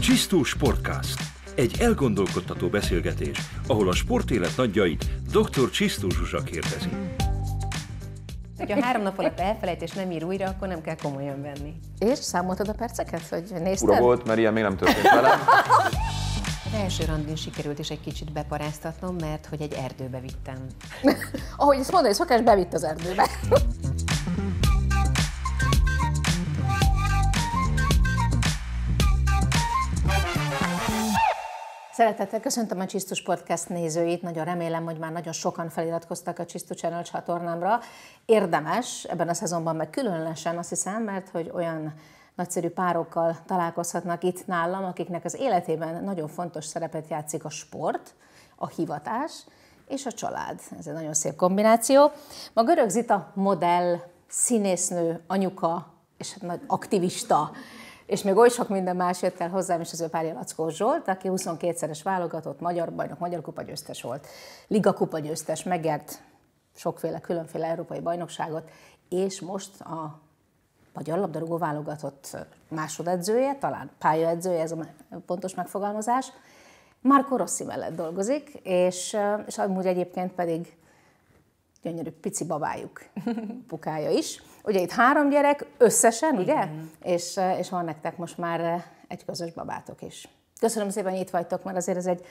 Csisztó Sportcast. Egy elgondolkodtató beszélgetés, ahol a sportélet nagyjait dr. Csisztó Zsuzsa kérdezi. Ha három nap alatt elfelejt és nem ír újra, akkor nem kell komolyan venni. És számoltad a perceket, hogy nézted? Ura volt, mert ilyen még nem történt velem. Az első randin sikerült is egy kicsit beparáztatnom, mert hogy egy erdőbe vittem. Ahogy ezt egy szokás, bevitt az erdőbe. Szeretettel köszöntöm a Csisztus Podcast nézőit. Nagyon remélem, hogy már nagyon sokan feliratkoztak a Csisztus Channel csatornámra. Érdemes ebben a szezonban, meg különösen azt hiszem, mert hogy olyan nagyszerű párokkal találkozhatnak itt nálam, akiknek az életében nagyon fontos szerepet játszik a sport, a hivatás és a család. Ez egy nagyon szép kombináció. Ma Görög Zita modell, színésznő, anyuka és hát nagy aktivista és még oly sok minden más jött el hozzám és az ő párja Lackó Zsolt, aki 22-szeres válogatott, magyar bajnok, magyar kupa győztes volt, liga kupa győztes, megért sokféle, különféle európai bajnokságot, és most a magyar labdarúgó válogatott másodedzője, talán pályaedzője, ez a pontos megfogalmazás, Marco Rossi mellett dolgozik, és, és amúgy egyébként pedig gyönyörű pici babájuk, pukája is. Ugye itt három gyerek összesen, ugye? Mm-hmm. És, eh, és van nektek most már eh, egy közös babátok is. Köszönöm szépen, hogy itt vagytok, mert azért ez egy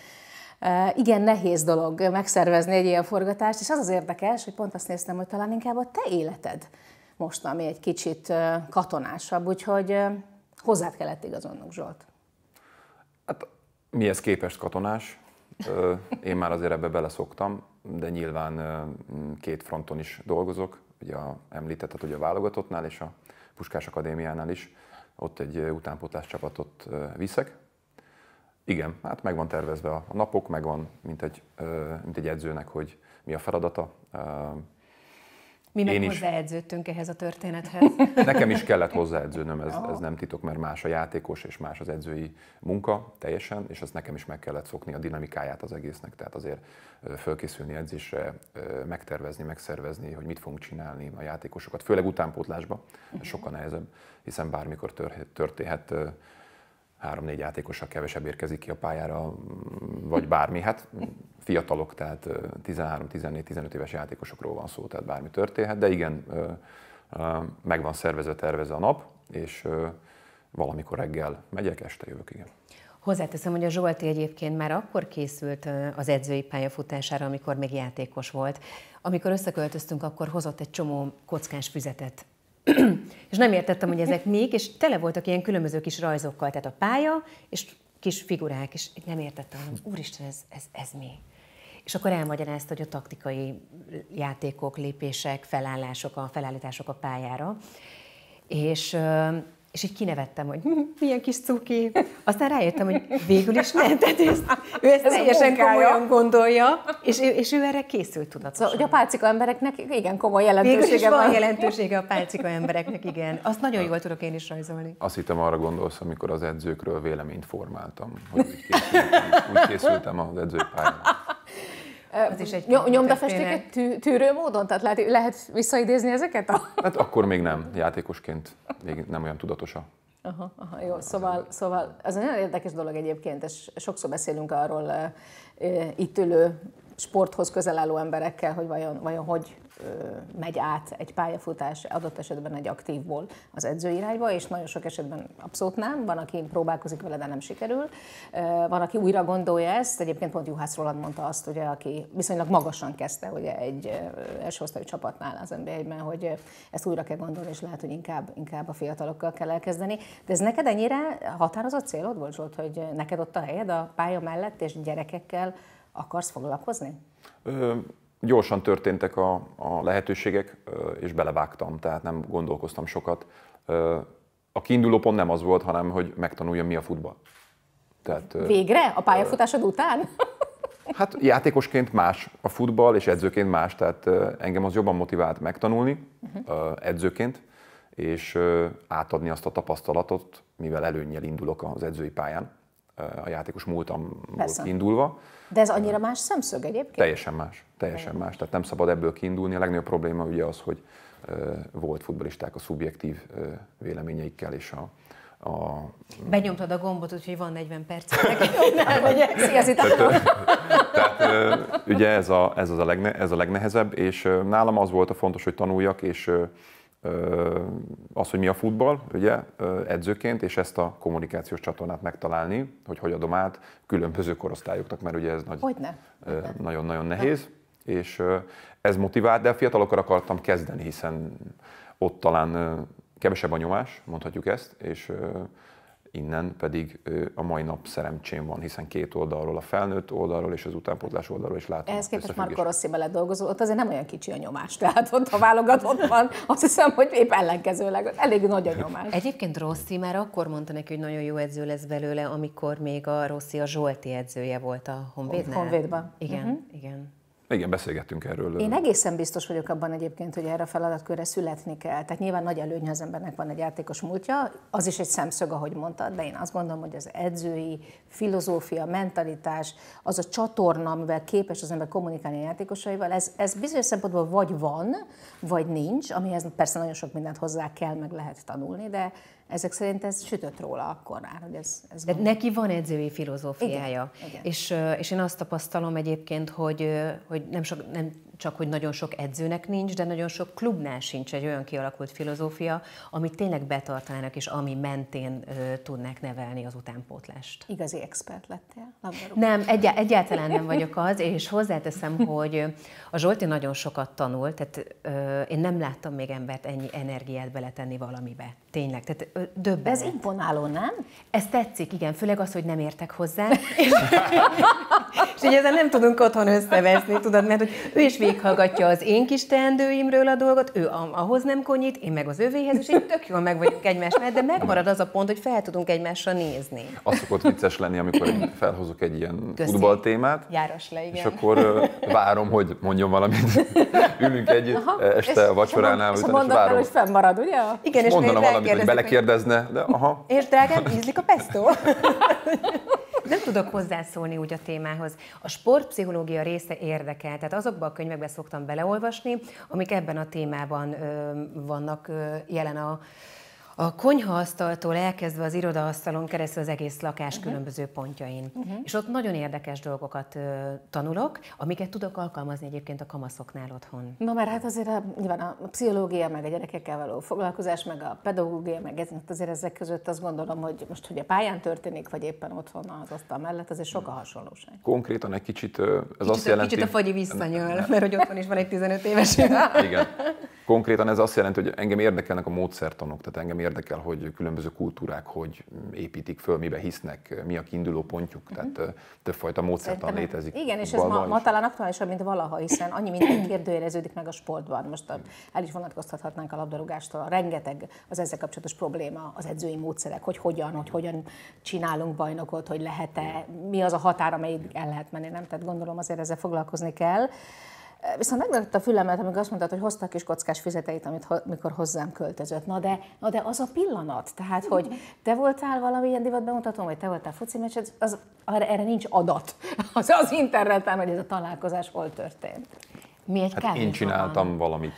eh, igen nehéz dolog megszervezni egy ilyen forgatást, és az az érdekes, hogy pont azt néztem, hogy talán inkább a te életed most, ami egy kicsit katonásabb, úgyhogy hozzád kellett igazolnunk, Zsolt. Hát mihez képest katonás? Én már azért ebbe beleszoktam, de nyilván két fronton is dolgozok, ugye a, említetted ugye a válogatottnál és a Puskás Akadémiánál is, ott egy utánpótlás csapatot viszek. Igen, hát meg van tervezve a napok, meg van, mint egy, mint egy edzőnek, hogy mi a feladata, mi meg Én hozzáedződtünk ehhez a történethez. Nekem is kellett hozzáedződnöm, ez, ez oh. nem titok, mert más a játékos és más az edzői munka teljesen, és ezt nekem is meg kellett szokni a dinamikáját az egésznek, tehát azért fölkészülni edzésre, megtervezni, megszervezni, hogy mit fogunk csinálni a játékosokat, főleg utánpótlásba, mhm. sokkal nehezebb, hiszen bármikor történhet három-négy játékossal kevesebb érkezik ki a pályára, mm, vagy bármi. Hát fiatalok, tehát 13-14-15 éves játékosokról van szó, tehát bármi történhet, de igen, meg van szervezve, tervezve a nap, és valamikor reggel megyek, este jövök, igen. Hozzáteszem, hogy a Zsolti egyébként már akkor készült az edzői pályafutására, amikor még játékos volt. Amikor összeköltöztünk, akkor hozott egy csomó kockás füzetet és nem értettem, hogy ezek mik, és tele voltak ilyen különböző kis rajzokkal, tehát a pálya, és kis figurák, és nem értettem, hogy úristen, ez, ez, ez mi? És akkor elmagyarázta, hogy a taktikai játékok, lépések, felállások, a felállítások a pályára. És és így kinevettem, hogy hm, milyen kis cuki. Aztán rájöttem, hogy végül is nem, tehát ezt, ő ezt Ez teljesen komolyan gondolja, és, ő, és ő erre készült tudatosan. Szóval, hogy a pálcika embereknek igen komoly jelentősége van. van jelentősége a pálcika embereknek, igen. Azt nagyon jól tudok én is rajzolni. Azt hittem arra gondolsz, amikor az edzőkről véleményt formáltam, hogy úgy készültem, úgy készültem az edzőpályán. Ez is egy Ny- nyomdafestéket tű, tűrő módon? Tehát lehet, lehet visszaidézni ezeket? A... Hát akkor még nem, játékosként még nem olyan tudatosa. Aha, aha, jó, szóval, szóval ez egy nagyon érdekes dolog egyébként, és sokszor beszélünk arról e, e, itt ülő sporthoz közel álló emberekkel, hogy vajon, vajon hogy megy át egy pályafutás adott esetben egy aktívból az edző irányba, és nagyon sok esetben abszolút nem. Van, aki próbálkozik vele, de nem sikerül. Van, aki újra gondolja ezt. Egyébként pont Juhász Roland mondta azt, ugye, aki viszonylag magasan kezdte ugye, egy első osztályú csapatnál az NBA-ben, hogy ezt újra kell gondolni, és lehet, hogy inkább, inkább a fiatalokkal kell elkezdeni. De ez neked ennyire határozott célod volt, Zsolt, hogy neked ott a helyed a pálya mellett, és gyerekekkel akarsz foglalkozni? gyorsan történtek a, a lehetőségek, és belevágtam, tehát nem gondolkoztam sokat. A kiinduló pont nem az volt, hanem hogy megtanuljam, mi a futball. Tehát, Végre? A pályafutásod után? Hát játékosként más a futball, és edzőként más, tehát engem az jobban motivált megtanulni uh-huh. edzőként, és átadni azt a tapasztalatot, mivel előnnyel indulok az edzői pályán, a játékos múltam Persze. indulva. De ez annyira más szemszög egyébként? Teljesen más. Teljesen más. Tehát nem szabad ebből kiindulni. A legnagyobb probléma ugye az, hogy volt futbolisták a szubjektív véleményeikkel és a, a... Benyomtad a gombot, úgyhogy van 40 perc. Sziasztok! tehát, tehát ugye ez, a, ez, az a legne, ez a legnehezebb, és nálam az volt a fontos, hogy tanuljak, és az, hogy mi a futball, ugye, edzőként, és ezt a kommunikációs csatornát megtalálni, hogy hogy adom át különböző korosztályoknak, mert ugye ez nagyon-nagyon nehéz. És ez motivált, de a fiatalokkal akartam kezdeni, hiszen ott talán kevesebb a nyomás, mondhatjuk ezt, és innen pedig a mai nap szerencsém van, hiszen két oldalról, a felnőtt oldalról és az utánpótlás oldalról is látom. Ehhez képest már Rossi mellett dolgozol, ott azért nem olyan kicsi a nyomás, tehát ott a válogatott van, azt hiszem, hogy épp ellenkezőleg elég nagy a nyomás. Egyébként Rossi már akkor mondta neki, hogy nagyon jó edző lesz belőle, amikor még a Rossi a Zsolti edzője volt a Honvédnál. Honvédban. Igen, uh-huh. igen. Igen, beszélgettünk erről. Én egészen biztos vagyok abban egyébként, hogy erre a feladatkörre születni kell. Tehát nyilván nagy előny, az embernek van egy játékos múltja, az is egy szemszög, ahogy mondtad, de én azt gondolom, hogy az edzői filozófia, mentalitás, az a csatorna, amivel képes az ember kommunikálni a játékosaival, ez, ez bizonyos szempontból vagy van, vagy nincs, amihez persze nagyon sok mindent hozzá kell, meg lehet tanulni, de ezek szerint ez sütött róla akkor már, hogy ez, ez De van. neki van edzői filozófiája. Igen, igen. És, és én azt tapasztalom egyébként, hogy, hogy nem, sok, nem, csak hogy nagyon sok edzőnek nincs, de nagyon sok klubnál sincs egy olyan kialakult filozófia, amit tényleg betartanának, és ami mentén ö, tudnák nevelni az utánpótlást. Igazi expert lettél? Labdarúgó. Nem, egy, egyáltalán nem vagyok az, és hozzáteszem, hogy a Zsolti nagyon sokat tanult, tehát ö, én nem láttam még embert ennyi energiát beletenni valamibe. Tényleg, tehát ö, ez imponáló, nem? Ez tetszik, igen, főleg az, hogy nem értek hozzá, és, így ezen nem tudunk otthon összeveszni, tudod, mert hogy ő is végighallgatja az én kis teendőimről a dolgot, ő ahhoz nem konyít, én meg az övéhez, és így tök jól meg vagyok egymás mellett, de megmarad az a pont, hogy fel tudunk egymásra nézni. Az szokott vicces lenni, amikor én felhozok egy ilyen futball témát. Járos le, igen. És akkor várom, hogy mondjon valamit. Ülünk egy Aha, e, este a vacsoránál, és, és, és várom. hogy fennmarad, ugye? Igen, és, és mondana valamit, hogy belekérdezne, de aha. És drágám, ízlik a pesto? nem tudok hozzászólni úgy a témához. A sportpszichológia része érdekel, tehát azokba a könyvekbe szoktam beleolvasni, amik ebben a témában ö, vannak ö, jelen a a konyhaasztaltól elkezdve az irodaasztalon keresztül az egész lakás uh-huh. különböző pontjain. Uh-huh. És ott nagyon érdekes dolgokat ö, tanulok, amiket tudok alkalmazni egyébként a kamaszoknál otthon. Na mert hát azért a, hát nyilván a pszichológia, meg a gyerekekkel való foglalkozás, meg a pedagógia, meg ez, azért ezek között azt gondolom, hogy most, hogy a pályán történik, vagy éppen otthon az asztal mellett, azért sok a hasonlóság. Konkrétan egy kicsit ez kicsit, azt jelenti... Kicsit a fagyi visszanyöl, mert hogy otthon is van egy 15 éves. Igen konkrétan ez azt jelenti, hogy engem érdekelnek a módszertanok, tehát engem érdekel, hogy különböző kultúrák hogy építik föl, mibe hisznek, mi a kiinduló pontjuk, uh-huh. tehát többfajta módszertan Szerintem, létezik. Igen, és ez ma, ma talán aktuálisabb, mint valaha, hiszen annyi minden kérdőjeleződik meg a sportban. Most a, mhm. el is vonatkoztathatnánk a labdarúgástól, a rengeteg az ezzel kapcsolatos probléma, az edzői módszerek, hogy hogyan, hogy hogyan csinálunk bajnokot, hogy lehet-e, mi az a határ, amelyik el lehet menni, nem? Tehát gondolom azért ezzel foglalkozni kell. Viszont megnagyodt a fülemet, amikor azt mondtad, hogy hoztak kis kockás füzeteit, amit ho- mikor hozzám költözött. Na de, na de az a pillanat, tehát hogy te voltál valamilyen divat bemutatom, vagy te voltál foci meccset, az, erre, erre nincs adat az, az interneten, hogy ez a találkozás hol történt. Mi egy hát én csináltam van. valamit.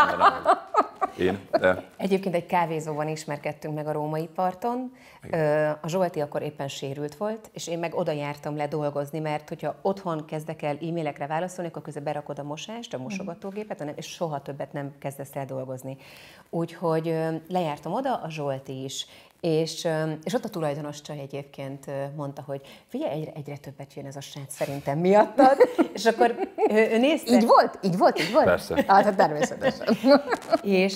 én, de... Egyébként egy kávézóban ismerkedtünk meg a római parton. Igen. A Zsolti akkor éppen sérült volt, és én meg oda jártam le dolgozni, mert hogyha otthon kezdek el e-mailekre válaszolni, akkor közben berakod a mosást, a mosogatógépet, hanem, és soha többet nem kezdesz el dolgozni. Úgyhogy lejártam oda, a Zsolti is és, és ott a tulajdonos csaj egyébként mondta, hogy figyelj, egyre, egyre többet jön ez a srác szerintem miattad, és akkor ő, ő nézte. Így volt? Így volt? Így volt? Persze. Hát, hát természetesen. és,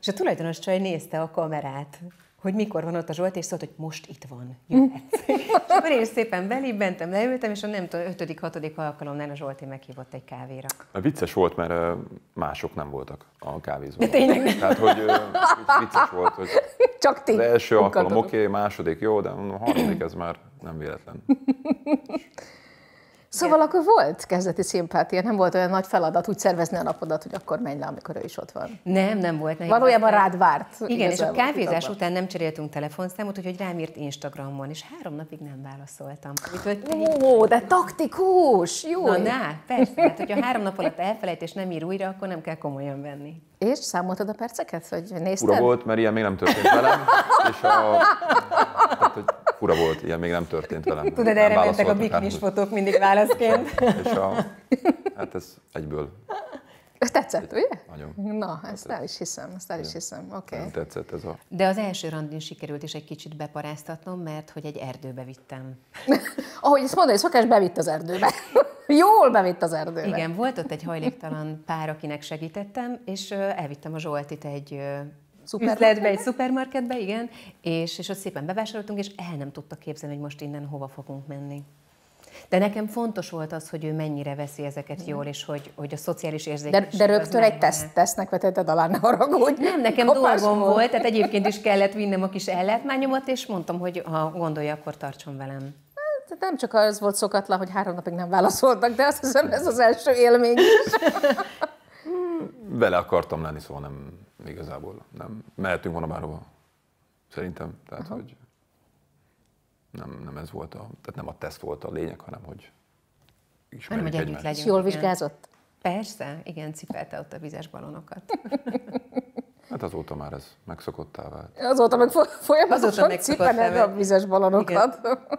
és a tulajdonos csaj nézte a kamerát, hogy mikor van ott a Zsolt, és szólt, hogy most itt van, jöhetsz. és akkor én szépen belibbentem, leültem, és a nem tudom, ötödik, hatodik alkalomnál a Zsolti meghívott egy kávéra. A vicces volt, mert mások nem voltak a kávézóban. De tényleg nem. Tehát, hogy vicces volt, hogy Csak ti. Az első alkalom oké, okay, második jó, de a harmadik ez már nem véletlen. Szóval akkor volt kezdeti szimpátia, nem volt olyan nagy feladat úgy szervezni a napodat, hogy akkor menj le, amikor ő is ott van. Nem, nem volt. Nem Valójában nem. rád várt. Igen, és a kávézás utabban. után nem cseréltünk telefonszámot, úgyhogy rám írt Instagramon, és három napig nem válaszoltam. Ó, oh, de taktikus! Jó! Na, na persze, hát, hogyha három nap alatt elfelejt és nem ír újra, akkor nem kell komolyan venni. És számoltad a perceket, hogy nézted? Ura volt, mert ilyen még nem történt velem. És a, hát, hogy fura volt, ilyen még nem történt velem. Tudod, nem erre mentek a biknis fotók mindig válaszként. és a, hát ez egyből Tetszett, ugye? Nagyon. Na, ezt tetszett. el is hiszem, ezt el is hiszem, oké. Okay. tetszett ez a... De az első randin sikerült is egy kicsit beparáztatnom, mert hogy egy erdőbe vittem. Ahogy ezt mondod, szokás bevitt az erdőbe. Jól bevitt az erdőbe. Igen, volt ott egy hajléktalan pár, akinek segítettem, és elvittem a Zsoltit egy üzletbe, egy szupermarketbe, igen, és, és ott szépen bevásároltunk, és el nem tudta képzelni, hogy most innen hova fogunk menni. De nekem fontos volt az, hogy ő mennyire veszi ezeket jól, és hogy, hogy a szociális érzék. De, de rögtön egy teszt, tesznek vetetted alá, ne haragudj. Nem, nekem dolgom volt. volt, tehát egyébként is kellett vinnem a kis ellátmányomat, és mondtam, hogy ha gondolja, akkor tartson velem. Tehát nem csak az volt szokatlan, hogy három napig nem válaszoltak, de azt hiszem ez az első élmény is. Vele akartam lenni, szóval nem igazából nem mehetünk volna bárhova. Szerintem, tehát uh-huh. hogy nem, nem ez volt a, tehát nem a teszt volt a lényeg, hanem hogy ismerjük hogy együtt legyünk. Jól vizsgázott? Persze, igen, cipelte ott a vizes balonokat. Hát azóta már ez megszokottá vált. Azóta meg folyamatosan cipeled a vizes balonokat. Igen.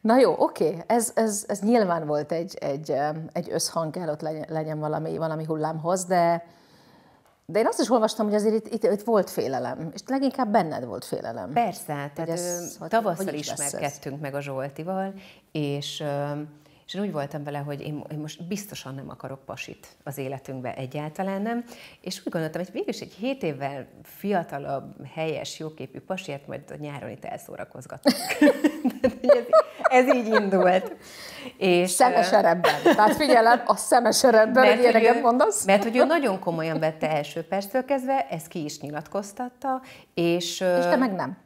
Na jó, oké, okay. ez, ez, ez nyilván volt egy, egy, egy összhang ott legyen, legyen valami, valami hullámhoz, de de én azt is olvastam, hogy azért itt, itt, itt volt félelem, és leginkább benned volt félelem. Persze, tehát ez, tavasszal hogy ismerkedtünk ez? meg a Zsoltival, és és én úgy voltam vele, hogy én, én most biztosan nem akarok pasit az életünkbe, egyáltalán nem. És úgy gondoltam, hogy végülis egy 7 évvel fiatalabb, helyes, jóképű pasiért majd a nyáron itt elszórakozgatok. ez, ez így indult. És, szemeserebben. Tehát figyelem, a szemeserebben, hogy ilyeneket mondasz. Mert hogy ő nagyon komolyan vette első perctől kezdve, ezt ki is nyilatkoztatta, és... És te meg nem.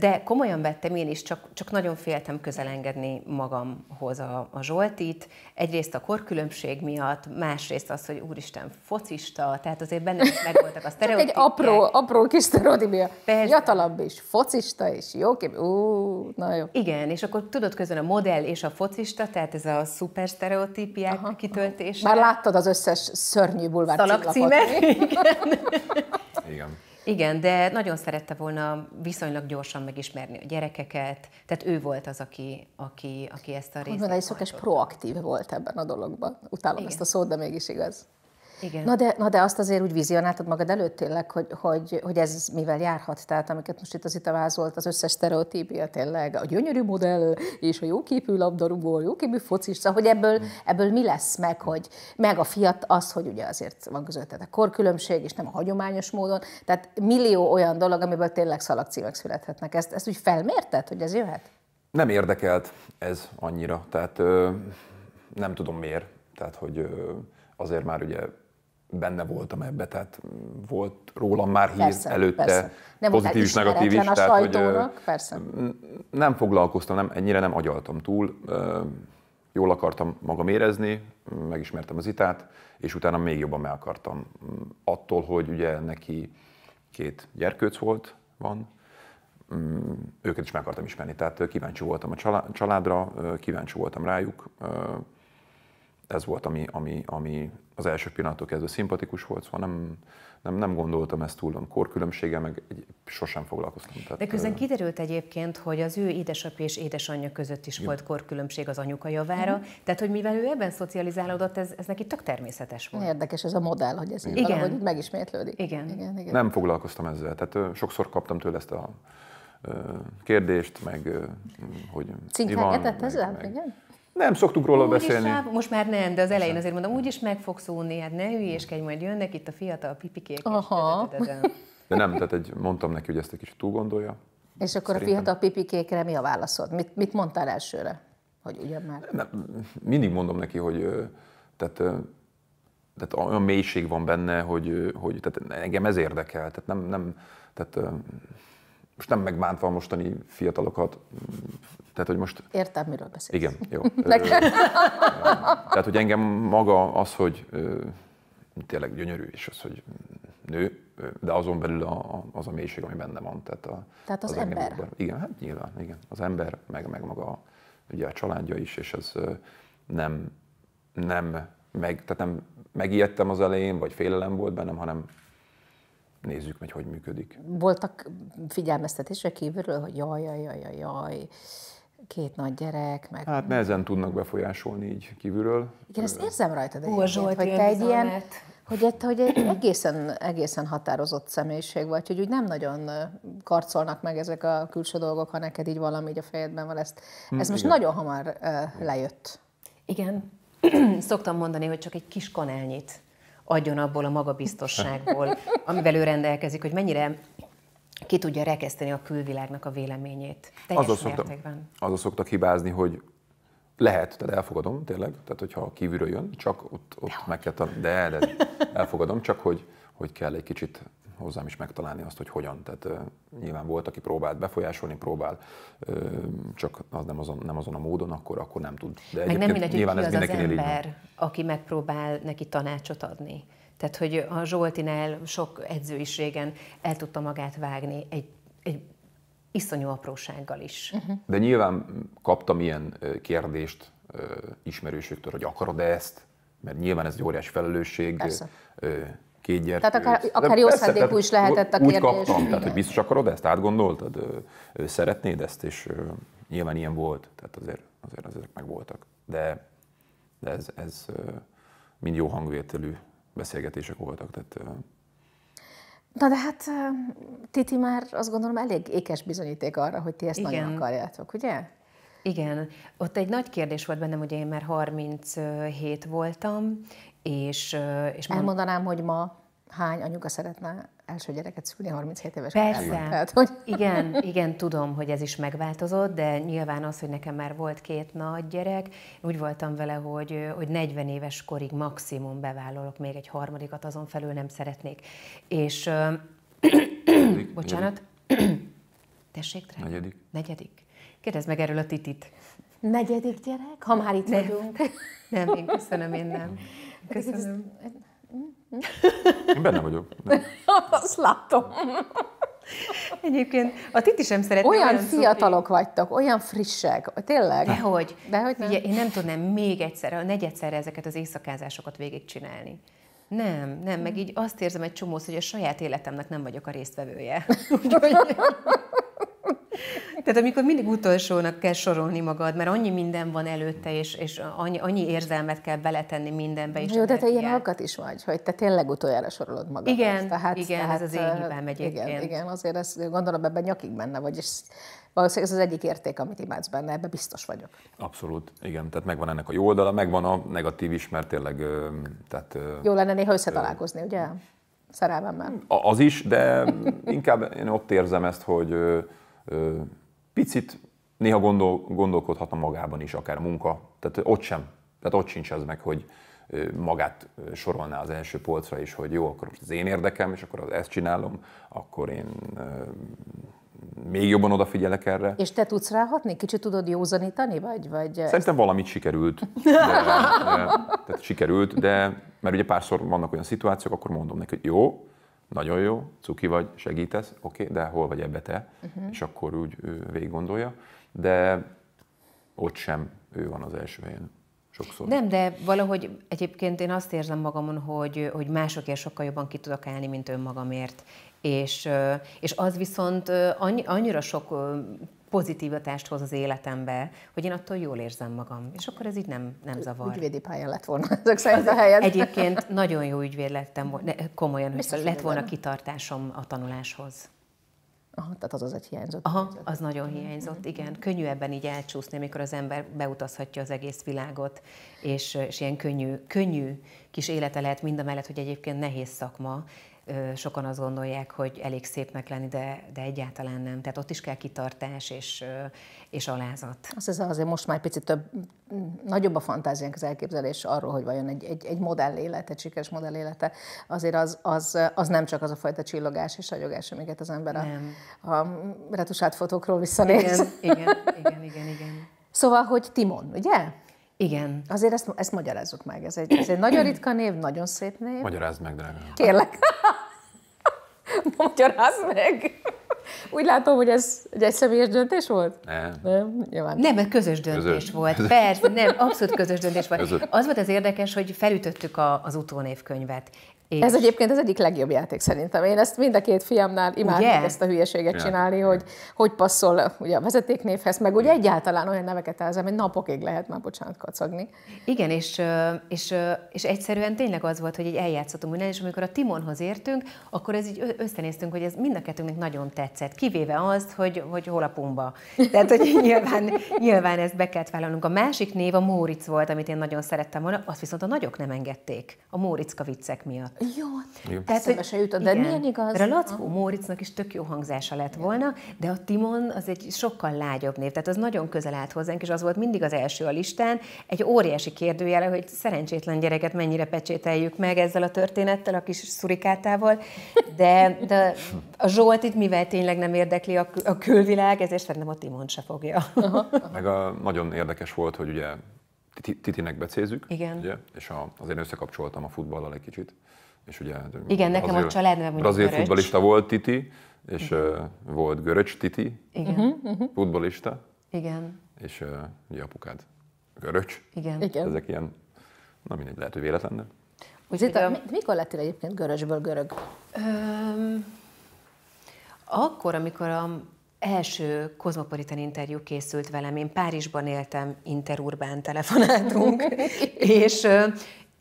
De komolyan vettem én is, csak, csak nagyon féltem közelengedni magamhoz a, a Zsoltit. Egyrészt a korkülönbség miatt, másrészt az, hogy úristen, focista, tehát azért benne is megvoltak a sztereotípek. egy apró, apró kis sztereotípia. Fiatalabb is, focista is, jó kép, ú, na jó. Igen, és akkor tudod közben a modell és a focista, tehát ez a szuper sztereotípiák aha, kitöltése. Aha. Már láttad az összes szörnyű bulvár Szalagcímet? Igen. igen. Igen, de nagyon szerette volna viszonylag gyorsan megismerni a gyerekeket, tehát ő volt az, aki, aki, aki ezt a részt. Mondaná, egy szokás proaktív volt ebben a dologban. Utálom Igen. ezt a szót, de mégis igaz. Igen. Na, de, na de azt azért úgy vizionáltad magad előtt tényleg, hogy, hogy, hogy ez mivel járhat. Tehát amiket most itt az itt vázolt, az összes sztereotípia tényleg, a gyönyörű modell, és a jóképű labdarúgó, a jóképű focis, szóval, hogy ebből, mm. ebből mi lesz meg, hogy meg a fiat az, hogy ugye azért van a korkülönbség, és nem a hagyományos módon. Tehát millió olyan dolog, amiből tényleg szalagcímek születhetnek. Ezt, ezt úgy felmérted, hogy ez jöhet? Nem érdekelt ez annyira, tehát ö, nem tudom miért. Tehát, hogy ö, azért már ugye benne voltam ebbe, tehát volt rólam már hír persze, előtte, persze. Nem pozitív is, negatív is, tehát hogy persze. nem foglalkoztam, nem, ennyire nem agyaltam túl, jól akartam magam érezni, megismertem az itát, és utána még jobban meg akartam. Attól, hogy ugye neki két gyerkőc volt, van, mm, őket is meg akartam ismerni, tehát kíváncsi voltam a családra, kíváncsi voltam rájuk, ez volt, ami, ami, ami az első pillanatok kezdve szimpatikus volt, szóval nem, nem, nem gondoltam ezt túl, korkülönbsége, meg egy, sosem foglalkoztam. Tehát, De közben kiderült egyébként, hogy az ő édesapja és édesanyja között is jó. volt korkülönbség az anyuka javára, mm-hmm. tehát hogy mivel ő ebben szocializálódott, ez, ez neki tök természetes volt. Érdekes ez a modell, hogy ez igen. valahogy így megismétlődik. Igen. igen. igen. Nem foglalkoztam ezzel, tehát sokszor kaptam tőle ezt a kérdést, meg hogy Cinkelgetett ezzel? Meg, igen? Nem szoktunk róla úgy beszélni. Is, most már nem, de az elején azért mondom, úgyis meg fogsz úrni, hát ne hülyéskedj, majd jönnek itt a fiatal pipikék. Aha. De nem, tehát egy, mondtam neki, hogy ezt egy kicsit túl gondolja. És akkor Szerintem. a fiatal pipikékre mi a válaszod? Mit, mit mondtál elsőre? Hogy ugyan már... Nem, mindig mondom neki, hogy tehát, tehát olyan mélység van benne, hogy, hogy tehát engem ez érdekel. Tehát nem, nem tehát most nem megbántva a mostani fiatalokat, tehát, hogy most... Értem, miről beszélsz. Igen, jó. tehát, hogy engem maga az, hogy tényleg gyönyörű, és az, hogy nő, de azon belül a, a, az a mélység, ami benne van. Tehát, a, tehát az, az ember. Engem, igen, hát nyilván, igen. Az ember, meg, meg maga ugye a családja is, és ez nem, nem, meg, tehát nem megijedtem az elején, vagy félelem volt bennem, hanem nézzük meg, hogy működik. Voltak figyelmeztetések kívülről, hogy jaj, jaj, jaj, jaj, jaj. két nagy gyerek, meg... Hát nehezen tudnak befolyásolni így kívülről. Igen, ezt érzem rajtad egyébként, hogy te egy ilyen, hogy, egy, hogy egy egészen, egészen határozott személyiség vagy, hogy úgy nem nagyon karcolnak meg ezek a külső dolgok, ha neked így valami így a fejedben van. Ezt, hm, ez most igen. nagyon hamar uh, lejött. Igen, szoktam mondani, hogy csak egy kis kanálnyit adjon abból a magabiztosságból, amivel ő rendelkezik, hogy mennyire ki tudja rekeszteni a külvilágnak a véleményét. Az azzal, szoktam, azzal szoktak hibázni, hogy lehet, tehát elfogadom, tényleg, tehát hogyha kívülről jön, csak ott, ott meg kell tanulni, de, de elfogadom, csak hogy, hogy kell egy kicsit hozzám is megtalálni azt, hogy hogyan. Tehát nyilván volt, aki próbált befolyásolni, próbál, csak az nem azon, nem azon a módon, akkor, akkor nem tud. De Meg nem mindegy, nyilván hogy ki az, az ember, aki megpróbál neki tanácsot adni. Tehát, hogy a Zsoltinál sok edző is régen el tudta magát vágni egy, egy iszonyú aprósággal is. Uh-huh. De nyilván kaptam ilyen kérdést ismerősöktől, hogy akarod-e ezt, mert nyilván ez egy óriási felelősség. Persze két gyerkőc. Tehát akár, akár jó szándékú is lehetett a kérdés. Úgy kaptam, tehát hogy biztos akarod ezt, átgondoltad, ő, ő, szeretnéd ezt, és ő, nyilván ilyen volt, tehát azért, azért, azért meg voltak. De, de ez, ez mind jó hangvételű beszélgetések voltak, tehát Na de hát Titi már azt gondolom elég ékes bizonyíték arra, hogy ti ezt Igen. nagyon akarjátok, ugye? Igen, ott egy nagy kérdés volt bennem, ugye én már 37 voltam, és... és Elmondanám, mond... hogy ma hány anyuka szeretne első gyereket szülni 37 éves Persze. Korában. Tehát, hogy... Igen, igen, tudom, hogy ez is megváltozott, de nyilván az, hogy nekem már volt két nagy gyerek, úgy voltam vele, hogy, hogy 40 éves korig maximum bevállalok még egy harmadikat, azon felül nem szeretnék. És... Negyedik, Bocsánat. Negyedik. Tessék, drága. Negyedik. Negyedik. Kérdezd meg erről a titit. Negyedik gyerek, ha már itt nem. vagyunk. Nem, én köszönöm, én nem. Köszönöm. Hm? Hm? Én benne vagyok. Nem. Azt látom. Egyébként a Titi sem szeretném. Olyan, fiatalok szokni. vagytok, olyan frissek, tényleg. Dehogy. Dehogy nem. Ugye, én nem tudnám még egyszer, a negyedszerre ezeket az éjszakázásokat végigcsinálni. Nem, nem, meg hm. így azt érzem egy csomósz, hogy a saját életemnek nem vagyok a résztvevője. Úgyhogy tehát amikor mindig utolsónak kell sorolni magad, mert annyi minden van előtte, és, és annyi, annyi érzelmet kell beletenni mindenbe. És Jó, de te ilyen alkat is vagy, hogy te tényleg utoljára sorolod magad. Igen, tehát, igen tehát, ez az én hibám egyébként. Igen, igen azért ezt gondolom ebben nyakig benne vagy, és valószínűleg ez az egyik érték, amit imádsz benne, ebben biztos vagyok. Abszolút, igen, tehát megvan ennek a jó oldala, megvan a negatív is, mert tényleg... Tehát, jó lenne néha összetalálkozni, ö... ugye? Szerelmemmel. Az is, de inkább én ott érzem ezt, hogy picit néha gondol, gondolkodhatna magában is, akár munka, tehát ott sem, tehát ott sincs ez meg, hogy magát sorolná az első polcra is, hogy jó, akkor az én érdekem, és akkor az ezt csinálom, akkor én még jobban odafigyelek erre. És te tudsz ráhatni? Kicsit tudod józanítani, vagy? vagy Szerintem valamit sikerült. De, de, tehát sikerült, de mert ugye párszor vannak olyan szituációk, akkor mondom neki, hogy jó, nagyon jó, cuki vagy, segítesz, oké, okay, de hol vagy ebbe te? Uh-huh. És akkor úgy ő végig gondolja, de ott sem ő van az első helyen. Sokszor. Nem, de valahogy egyébként én azt érzem magamon, hogy, hogy másokért sokkal jobban ki tudok állni, mint önmagamért. És, és az viszont annyira sok pozitív hatást hoz az életembe, hogy én attól jól érzem magam. És akkor ez így nem, nem zavar. Ügyvédi pályán lett volna ezek szerint a helyen. Egyébként nagyon jó ügyvéd lettem, komolyan, hogy lett volna kitartásom a tanuláshoz. Aha, tehát az az egy hiányzott. Aha, hiányzott. az nagyon hiányzott, mhm. igen. Könnyű ebben így elcsúszni, amikor az ember beutazhatja az egész világot, és, és ilyen könnyű, könnyű kis élete lehet mind a mellett, hogy egyébként nehéz szakma, sokan azt gondolják, hogy elég szépnek lenni, de, de egyáltalán nem. Tehát ott is kell kitartás és, és alázat. Azt hiszem azért most már picit több, nagyobb a fantáziánk az elképzelés arról, hogy vajon egy, egy, egy modell élete, egy sikeres modell élete, azért az, az, az nem csak az a fajta csillogás és ragyogás, amiket az ember nem. a, a retusált fotókról visszanéz. Igen, igen, igen, igen. igen. Szóval, hogy Timon, ugye? Igen. Azért ezt, ezt magyarázzuk meg. Ez egy, ez egy nagyon ritka név, nagyon szép név. Magyarázd meg, drága. Kérlek. Magyarázd meg. Úgy látom, hogy ez egy személyes döntés volt? Nem. Nem, hát. Nem, mert közös döntés közös. volt. Persze, nem, abszolút közös döntés volt. Közös. Az volt az érdekes, hogy felütöttük a, az utónévkönyvet, és... Ez egyébként az egyik legjobb játék szerintem. Én ezt mind a két fiamnál imádom ugye? ezt a hülyeséget csinálni, ja. hogy hogy passzol ugye, a vezetéknévhez, meg ugye egyáltalán olyan neveket elzem, hogy napokig lehet már bocsánat kacagni. Igen, és, és, és egyszerűen tényleg az volt, hogy egy eljátszottunk minden, és amikor a Timonhoz értünk, akkor ez így összenéztünk, hogy ez mind a kettőnknek nagyon tetszett, kivéve azt, hogy, hogy hol a pumba. Tehát, hogy nyilván, nyilván ezt be kellett vállalnunk. A másik név a Móric volt, amit én nagyon szerettem volna, azt viszont a nagyok nem engedték, a Móricka viccek miatt. Jó. jó. Tehát, hogy, se jutott, de milyen igaz? De a Lackó Móricznak is tök jó hangzása lett volna, de a Timon az egy sokkal lágyabb név, tehát az nagyon közel állt hozzánk, és az volt mindig az első a listán. Egy óriási kérdőjele, hogy szerencsétlen gyereket mennyire pecsételjük meg ezzel a történettel, a kis szurikátával, de, de a Zsolt itt, mivel tényleg nem érdekli a, a külvilág, ezért szerintem a Timon se fogja. Aha, aha. Meg a, nagyon érdekes volt, hogy ugye Titinek becézzük, Igen. Ugye? és a, azért összekapcsoltam a futballal egy kicsit, és ugye, Igen, nekem a családnevem volt Brazil futbalista volt Titi, és uh, volt Göröcs Titi, Igen. Uh-huh. futbalista. Igen. És uh, ugye apukád Göröcs. Igen. Igen. Ezek ilyen, na mindegy, lehet, hogy véletlen, de... Úgy, a, mikor lettél egyébként Göröcsből görög? Um, akkor, amikor a első kozmopolitan interjú készült velem, én Párizsban éltem, interurbán telefonáltunk, és